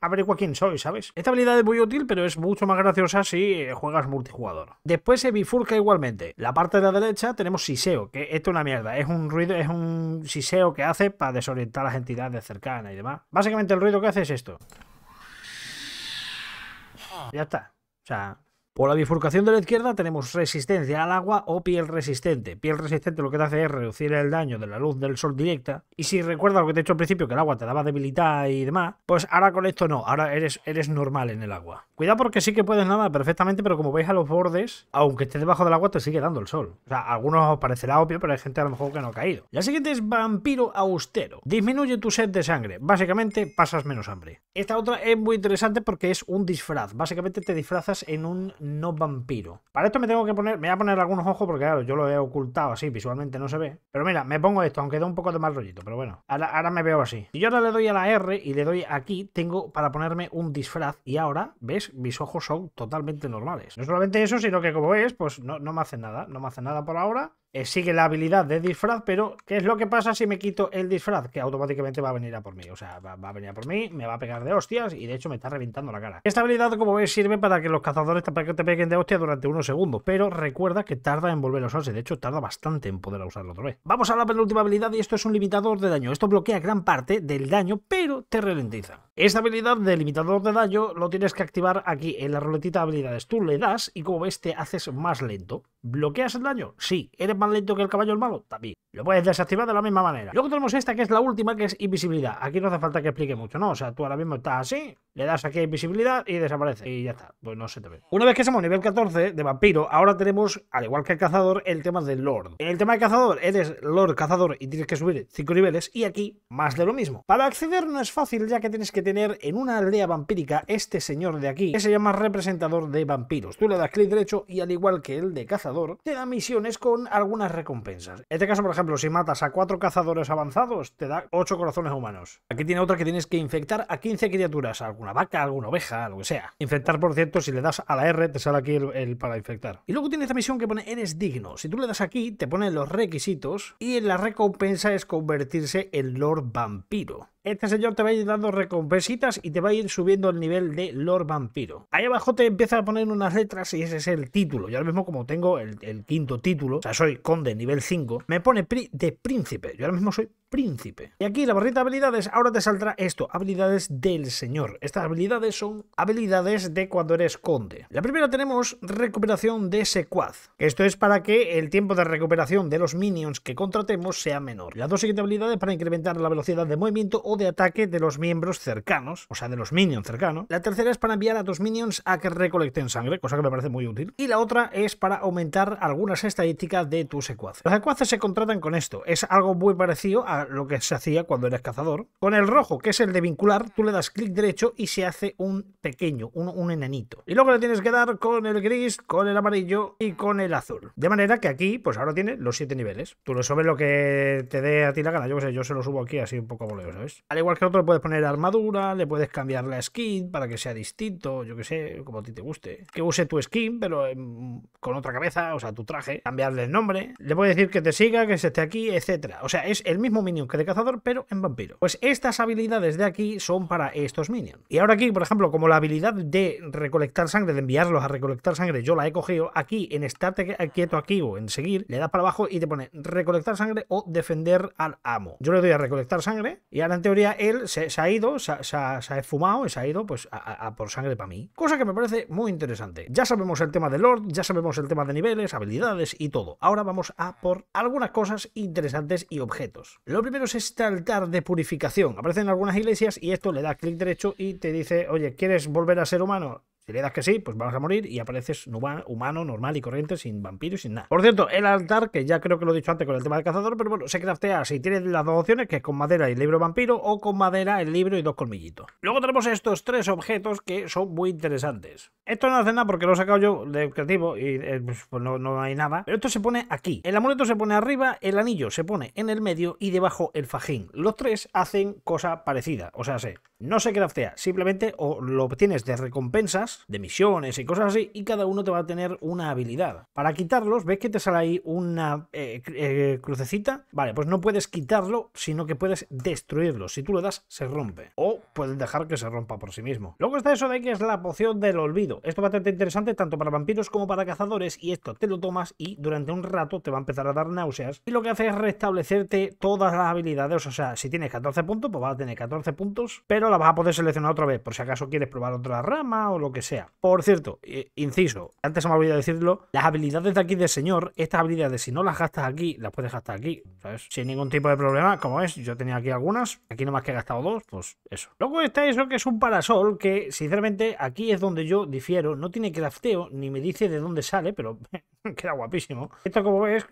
averigua quién soy, ¿sabes? Esta habilidad es muy útil, pero es mucho más graciosa si eh, juegas multijugador. Después se bifurca igualmente. La parte de la derecha tenemos siseo, que esto es una mierda, es un ruido, es un siseo que hace para desorientar a las entidades cercanas y demás. Básicamente el ruido que hace es esto. Ya está. O sea, o la bifurcación de la izquierda tenemos resistencia al agua o piel resistente. Piel resistente lo que te hace es reducir el daño de la luz del sol directa. Y si recuerdas lo que te he dicho al principio, que el agua te daba debilidad y demás, pues ahora con esto no, ahora eres, eres normal en el agua. Cuidado porque sí que puedes nadar perfectamente, pero como veis a los bordes, aunque estés debajo del agua, te sigue dando el sol. O sea, algunos os parecerá obvio, pero hay gente a lo mejor que no ha caído. La siguiente es vampiro austero. Disminuye tu sed de sangre. Básicamente pasas menos hambre. Esta otra es muy interesante porque es un disfraz. Básicamente te disfrazas en un no vampiro. Para esto me tengo que poner, me voy a poner algunos ojos porque claro, yo lo he ocultado así, visualmente no se ve. Pero mira, me pongo esto, aunque da un poco de más rollito, pero bueno, ahora, me veo así. Si yo ahora le doy a la R y le doy aquí, tengo para ponerme un disfraz y ahora, ¿ves? Mis ojos son totalmente normales. No solamente eso, sino que como ves, pues no, no me hacen nada, no me hace nada por ahora. Eh, sigue la habilidad de disfraz, pero ¿qué es lo que pasa si me quito el disfraz? Que automáticamente va a venir a por mí, o sea, va, a venir a por mí, me va a pegar de hostias y de hecho me está reventando la cara. Esta habilidad, como veis, sirve para que los cazadores te, peguen de hostias durante unos segundos, pero recuerda que tarda en volver a usarse, de hecho tarda bastante en poder usarlo otra vez. Vamos a la penúltima habilidad y esto es un limitador de daño, esto bloquea gran parte del daño, pero te ralentiza. Esta habilidad de limitador de daño lo tienes que activar aquí en la ruletita de habilidades, tú le das y como ves te haces más lento. ¿Bloqueas el daño? Sí. ¿Eres más lento que el caballo el malo? También. Lo puedes desactivar de la misma manera. Luego tenemos esta que es la última, que es invisibilidad. Aquí no hace falta que explique mucho, ¿no? O sea, tú ahora mismo estás así, le das aquí a invisibilidad y desaparece. Y ya está, pues no se te ve. Una vez que somos nivel 14 de vampiro, ahora tenemos, al igual que el cazador, el tema del lord. En el tema de cazador, eres lord cazador y tienes que subir 5 niveles. Y aquí, más de lo mismo. Para acceder no es fácil, ya que tienes que tener en una aldea vampírica este señor de aquí, que se llama representador de vampiros. Tú le das clic derecho y al igual que el de cazador, te da misiones con algunas recompensas. En este caso, por ejemplo, si matas a cuatro cazadores avanzados, te da ocho corazones humanos. Aquí tiene otra que tienes que infectar a 15 criaturas, alguna vaca, alguna oveja, lo que sea. Infectar, por cierto, si le das a la R, te sale aquí el, para infectar. Y luego tiene esta misión que pone eres digno. Si tú le das aquí, te pone los requisitos y la recompensa es convertirse en Lord Vampiro este señor te va a ir dando recompensitas y te va a ir subiendo el nivel de Lord Vampiro. Ahí abajo te empieza a poner unas letras y ese es el título. Yo ahora mismo como tengo el, quinto título, o sea, soy conde nivel 5, me pone de príncipe. Yo ahora mismo soy príncipe. Y aquí la barrita de habilidades, ahora te saldrá esto, habilidades del señor. Estas habilidades son habilidades de cuando eres conde. La primera tenemos recuperación de secuaz, esto es para que el tiempo de recuperación de los minions que contratemos sea menor. Las dos siguientes habilidades para incrementar la velocidad de movimiento o de ataque de los miembros cercanos, o sea, de los minions cercanos. La tercera es para enviar a tus minions a que recolecten sangre, cosa que me parece muy útil. Y la otra es para aumentar algunas estadísticas de tus secuaz. Los secuaces se contratan con esto, es algo muy parecido a lo que se hacía cuando eres cazador. Con el rojo, que es el de vincular, tú le das clic derecho y se hace un pequeño, un, enanito. Y luego le tienes que dar con el gris, con el amarillo y con el azul. De manera que aquí, pues ahora tiene los siete niveles. Tú lo sabes lo que te dé a ti la gana. Yo sé, yo se lo subo aquí así un poco a ¿sabes? Al igual que otro, le puedes poner armadura, le puedes cambiar la skin para que sea distinto, yo que sé, como a ti te guste. Que use tu skin, pero con otra cabeza, o sea, tu traje. Cambiarle el nombre. Le puedes decir que te siga, que se esté aquí, etcétera. O sea, es el mismo minion que de cazador, pero en vampiro. Pues estas habilidades de aquí son para estos minions. Y ahora aquí, por ejemplo, como la habilidad de recolectar sangre, de enviarlos a recolectar sangre, yo la he cogido aquí en estarte quieto aquí o en seguir, le das para abajo y te pone recolectar sangre o defender al amo. Yo le doy a recolectar sangre y ahora en teoría él se, ha ido, se, ha fumado y se ha ido pues a, por sangre para mí. Cosa que me parece muy interesante. Ya sabemos el tema de Lord, ya sabemos el tema de niveles, habilidades y todo. Ahora vamos a por algunas cosas interesantes y objetos. Lo primero es este altar de purificación. Aparecen algunas iglesias y esto le da clic derecho y te dice, oye, ¿quieres volver a ser humano? Si le das que sí, pues vas a morir y apareces humano, normal y corriente, sin vampiros, sin nada. Por cierto, el altar, que ya creo que lo he dicho antes con el tema del cazador, pero bueno, se craftea si tienes las dos opciones, que es con madera y libro vampiro, o con madera, el libro y dos colmillitos. Luego tenemos estos tres objetos que son muy interesantes. Esto no hace nada porque lo he sacado yo de creativo y eh, pues, pues no, no hay nada. Pero esto se pone aquí. El amuleto se pone arriba, el anillo se pone en el medio y debajo el fajín. Los tres hacen cosa parecida. O sea, sé, no se craftea, simplemente o lo obtienes de recompensas, de misiones y cosas así, y cada uno te va a tener una habilidad. Para quitarlos, ¿ves que te sale ahí una eh, eh, crucecita? Vale, pues no puedes quitarlo, sino que puedes destruirlo. Si tú lo das, se rompe. O puedes dejar que se rompa por sí mismo. Luego está eso de que es la poción del olvido. Esto va a bastante interesante tanto para vampiros como para cazadores, y esto te lo tomas y durante un rato te va a empezar a dar náuseas. Y lo que hace es restablecerte todas las habilidades. O sea, si tienes 14 puntos, pues vas a tener 14 puntos, pero la vas a poder seleccionar otra vez, por si acaso quieres probar otra rama o lo que sea. Por cierto, eh, inciso, antes se me olvidado decirlo, las habilidades de aquí del señor, estas habilidades, si no las gastas aquí, las puedes gastar aquí, ¿sabes? Sin ningún tipo de problema, como es, yo tenía aquí algunas, aquí nomás que he gastado dos, pues eso. Luego está eso que es un parasol, que sinceramente aquí es donde yo difiero, no tiene crafteo, ni me dice de dónde sale, pero queda guapísimo. Esto como ves,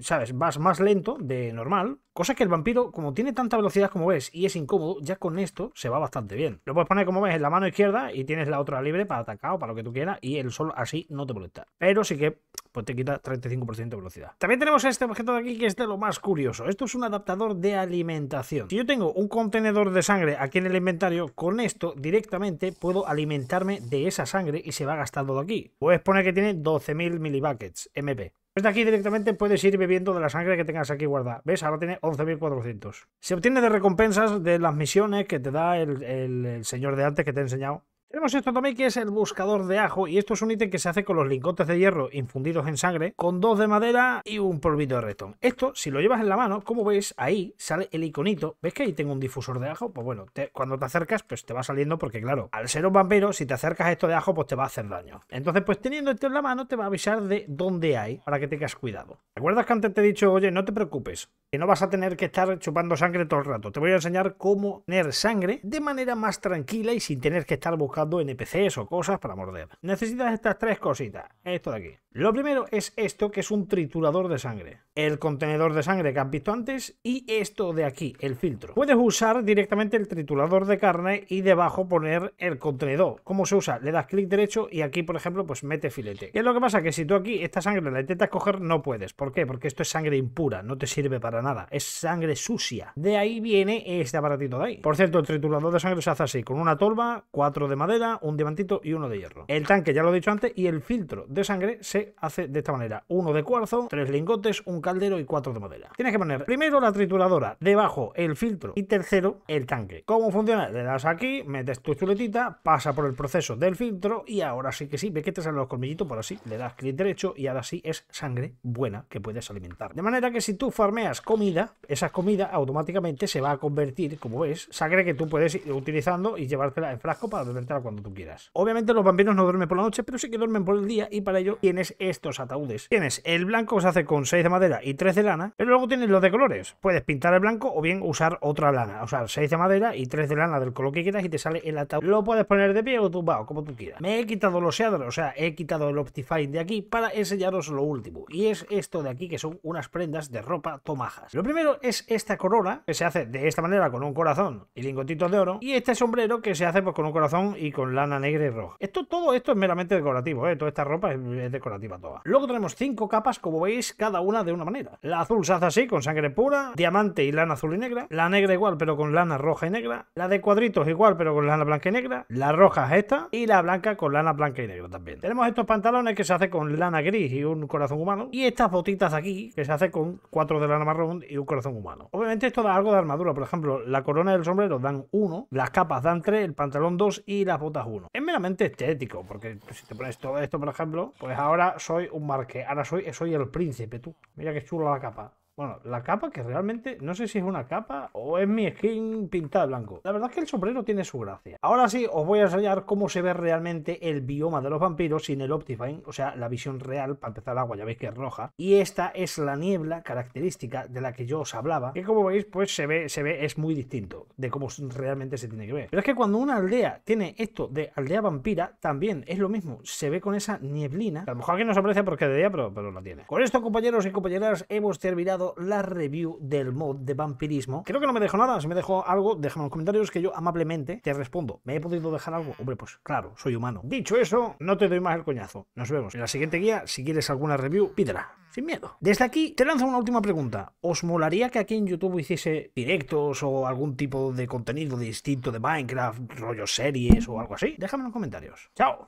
sabes, vas más lento de normal, Cosa que el vampiro, como tiene tanta velocidad como ves y es incómodo, ya con esto se va bastante bien. Lo puedes poner como ves en la mano izquierda y tienes la otra libre para atacar o para lo que tú quieras y el sol así no te molesta. Pero sí que pues, te quita 35% de velocidad. También tenemos este objeto de aquí que es de lo más curioso. Esto es un adaptador de alimentación. Si yo tengo un contenedor de sangre aquí en el inventario, con esto directamente puedo alimentarme de esa sangre y se va gastando de aquí. Puedes poner que tiene 12.000 milibuckets, MP. Desde aquí directamente puedes ir bebiendo de la sangre que tengas aquí guardada. ¿Ves? Ahora tiene 11.400. Se obtiene de recompensas de las misiones que te da el, señor de antes que te he enseñado. Tenemos esto también que es el buscador de ajo y esto es un ítem que se hace con los lingotes de hierro infundidos en sangre, con dos de madera y un polvito de retón. Esto, si lo llevas en la mano, como ves, ahí sale el iconito. ¿Ves que ahí tengo un difusor de ajo? Pues bueno, cuando te acercas, pues te va saliendo porque claro, al ser un vampiro, si te acercas a esto de ajo, pues te va a hacer daño. Entonces, pues teniendo esto en la mano, te va a avisar de dónde hay para que tengas cuidado. ¿Te acuerdas que antes te he dicho, oye, no te preocupes, que no vas a tener que estar chupando sangre todo el rato? Te voy a enseñar cómo tener sangre de manera más tranquila y sin tener que estar buscando NPCs o cosas para morder. Necesitas estas tres cositas, esto de aquí. Lo primero es esto, que es un triturador de sangre el contenedor de sangre que has visto antes y esto de aquí, el filtro. Puedes usar directamente el triturador de carne y debajo poner el contenedor. ¿Cómo se usa? Le das clic derecho y aquí, por ejemplo, pues mete filete. ¿Qué es lo que pasa? Que si tú aquí esta sangre la intentas coger, no puedes. ¿Por qué? Porque esto es sangre impura, no te sirve para nada. Es sangre sucia. De ahí viene este aparatito de ahí. Por cierto, el triturador de sangre se hace así, con una tolva, cuatro de madera, un diamantito y uno de hierro. El tanque, ya lo he dicho antes, y el filtro de sangre se hace de esta manera. Uno de cuarzo, tres lingotes, un caldero y cuatro de madera. Tienes que poner primero la trituradora, debajo el filtro y tercero el tanque. ¿Cómo funciona? Le das aquí, metes tu chuletita, pasa por el proceso del filtro y ahora sí que sí, ve que te salen los colmillitos por así, le das clic derecho y ahora sí es sangre buena que puedes alimentar. De manera que si tú farmeas comida, esa comida automáticamente se va a convertir, como ves, sangre que tú puedes ir utilizando y llevártela en frasco para bebértela cuando tú quieras. Obviamente los vampiros no duermen por la noche, pero sí que duermen por el día y para ello tienes estos ataúdes. Tienes el blanco que se hace con 6 de madera y 3 de lana, pero luego tienes los de colores. Puedes pintar el blanco o bien usar otra lana, o sea, 6 de madera y 3 de lana del color que quieras y te sale el ataúd. Lo puedes poner de pie o tumbado, como tú quieras. Me he quitado los seadros, o sea, he quitado el Optifine de aquí para enseñaros lo último. Y es esto de aquí que son unas prendas de ropa tomajas. Lo primero es esta corona que se hace de esta manera con un corazón y lingotitos de oro. Y este sombrero que se hace pues, con un corazón y con lana negra y roja. Esto, todo esto es meramente decorativo, ¿eh? toda esta ropa es, decorativa toda. Luego tenemos cinco capas, como veis, cada una de una manera. La azul se hace así, con sangre pura, diamante y lana azul y negra. La negra igual, pero con lana roja y negra. La de cuadritos igual, pero con lana blanca y negra. La roja es esta. Y la blanca con lana blanca y negra también. Tenemos estos pantalones que se hace con lana gris y un corazón humano. Y estas botitas aquí, que se hace con cuatro de lana marrón y un corazón humano. Obviamente esto da algo de armadura. Por ejemplo, la corona del sombrero dan uno, las capas dan tres, el pantalón dos y las botas uno. Es meramente estético, porque si te pones todo esto, por ejemplo, pues ahora soy un marqués. Ahora soy, soy el príncipe, tú. Mira que es chula la capa. Bueno, la capa que realmente no sé si es una capa o es mi skin pintada de blanco. La verdad es que el sombrero tiene su gracia. Ahora sí, os voy a enseñar cómo se ve realmente el bioma de los vampiros sin el Optifine, o sea, la visión real, para empezar el agua, ya veis que es roja. Y esta es la niebla característica de la que yo os hablaba, que como veis, pues se ve, se ve, es muy distinto de cómo realmente se tiene que ver. Pero es que cuando una aldea tiene esto de aldea vampira, también es lo mismo, se ve con esa nieblina. A lo mejor aquí no se aprecia porque de día, pero, pero la tiene. Con esto, compañeros y compañeras, hemos terminado la review del mod de vampirismo. Creo que no me dejo nada, si me dejo algo, déjame en los comentarios que yo amablemente te respondo. ¿Me he podido dejar algo? Hombre, pues claro, soy humano. Dicho eso, no te doy más el coñazo. Nos vemos. En la siguiente guía, si quieres alguna review, pídela. Sin miedo. Desde aquí te lanzo una última pregunta. ¿Os molaría que aquí en YouTube hiciese directos o algún tipo de contenido distinto de Minecraft, rollo series o algo así? Déjame en los comentarios. ¡Chao!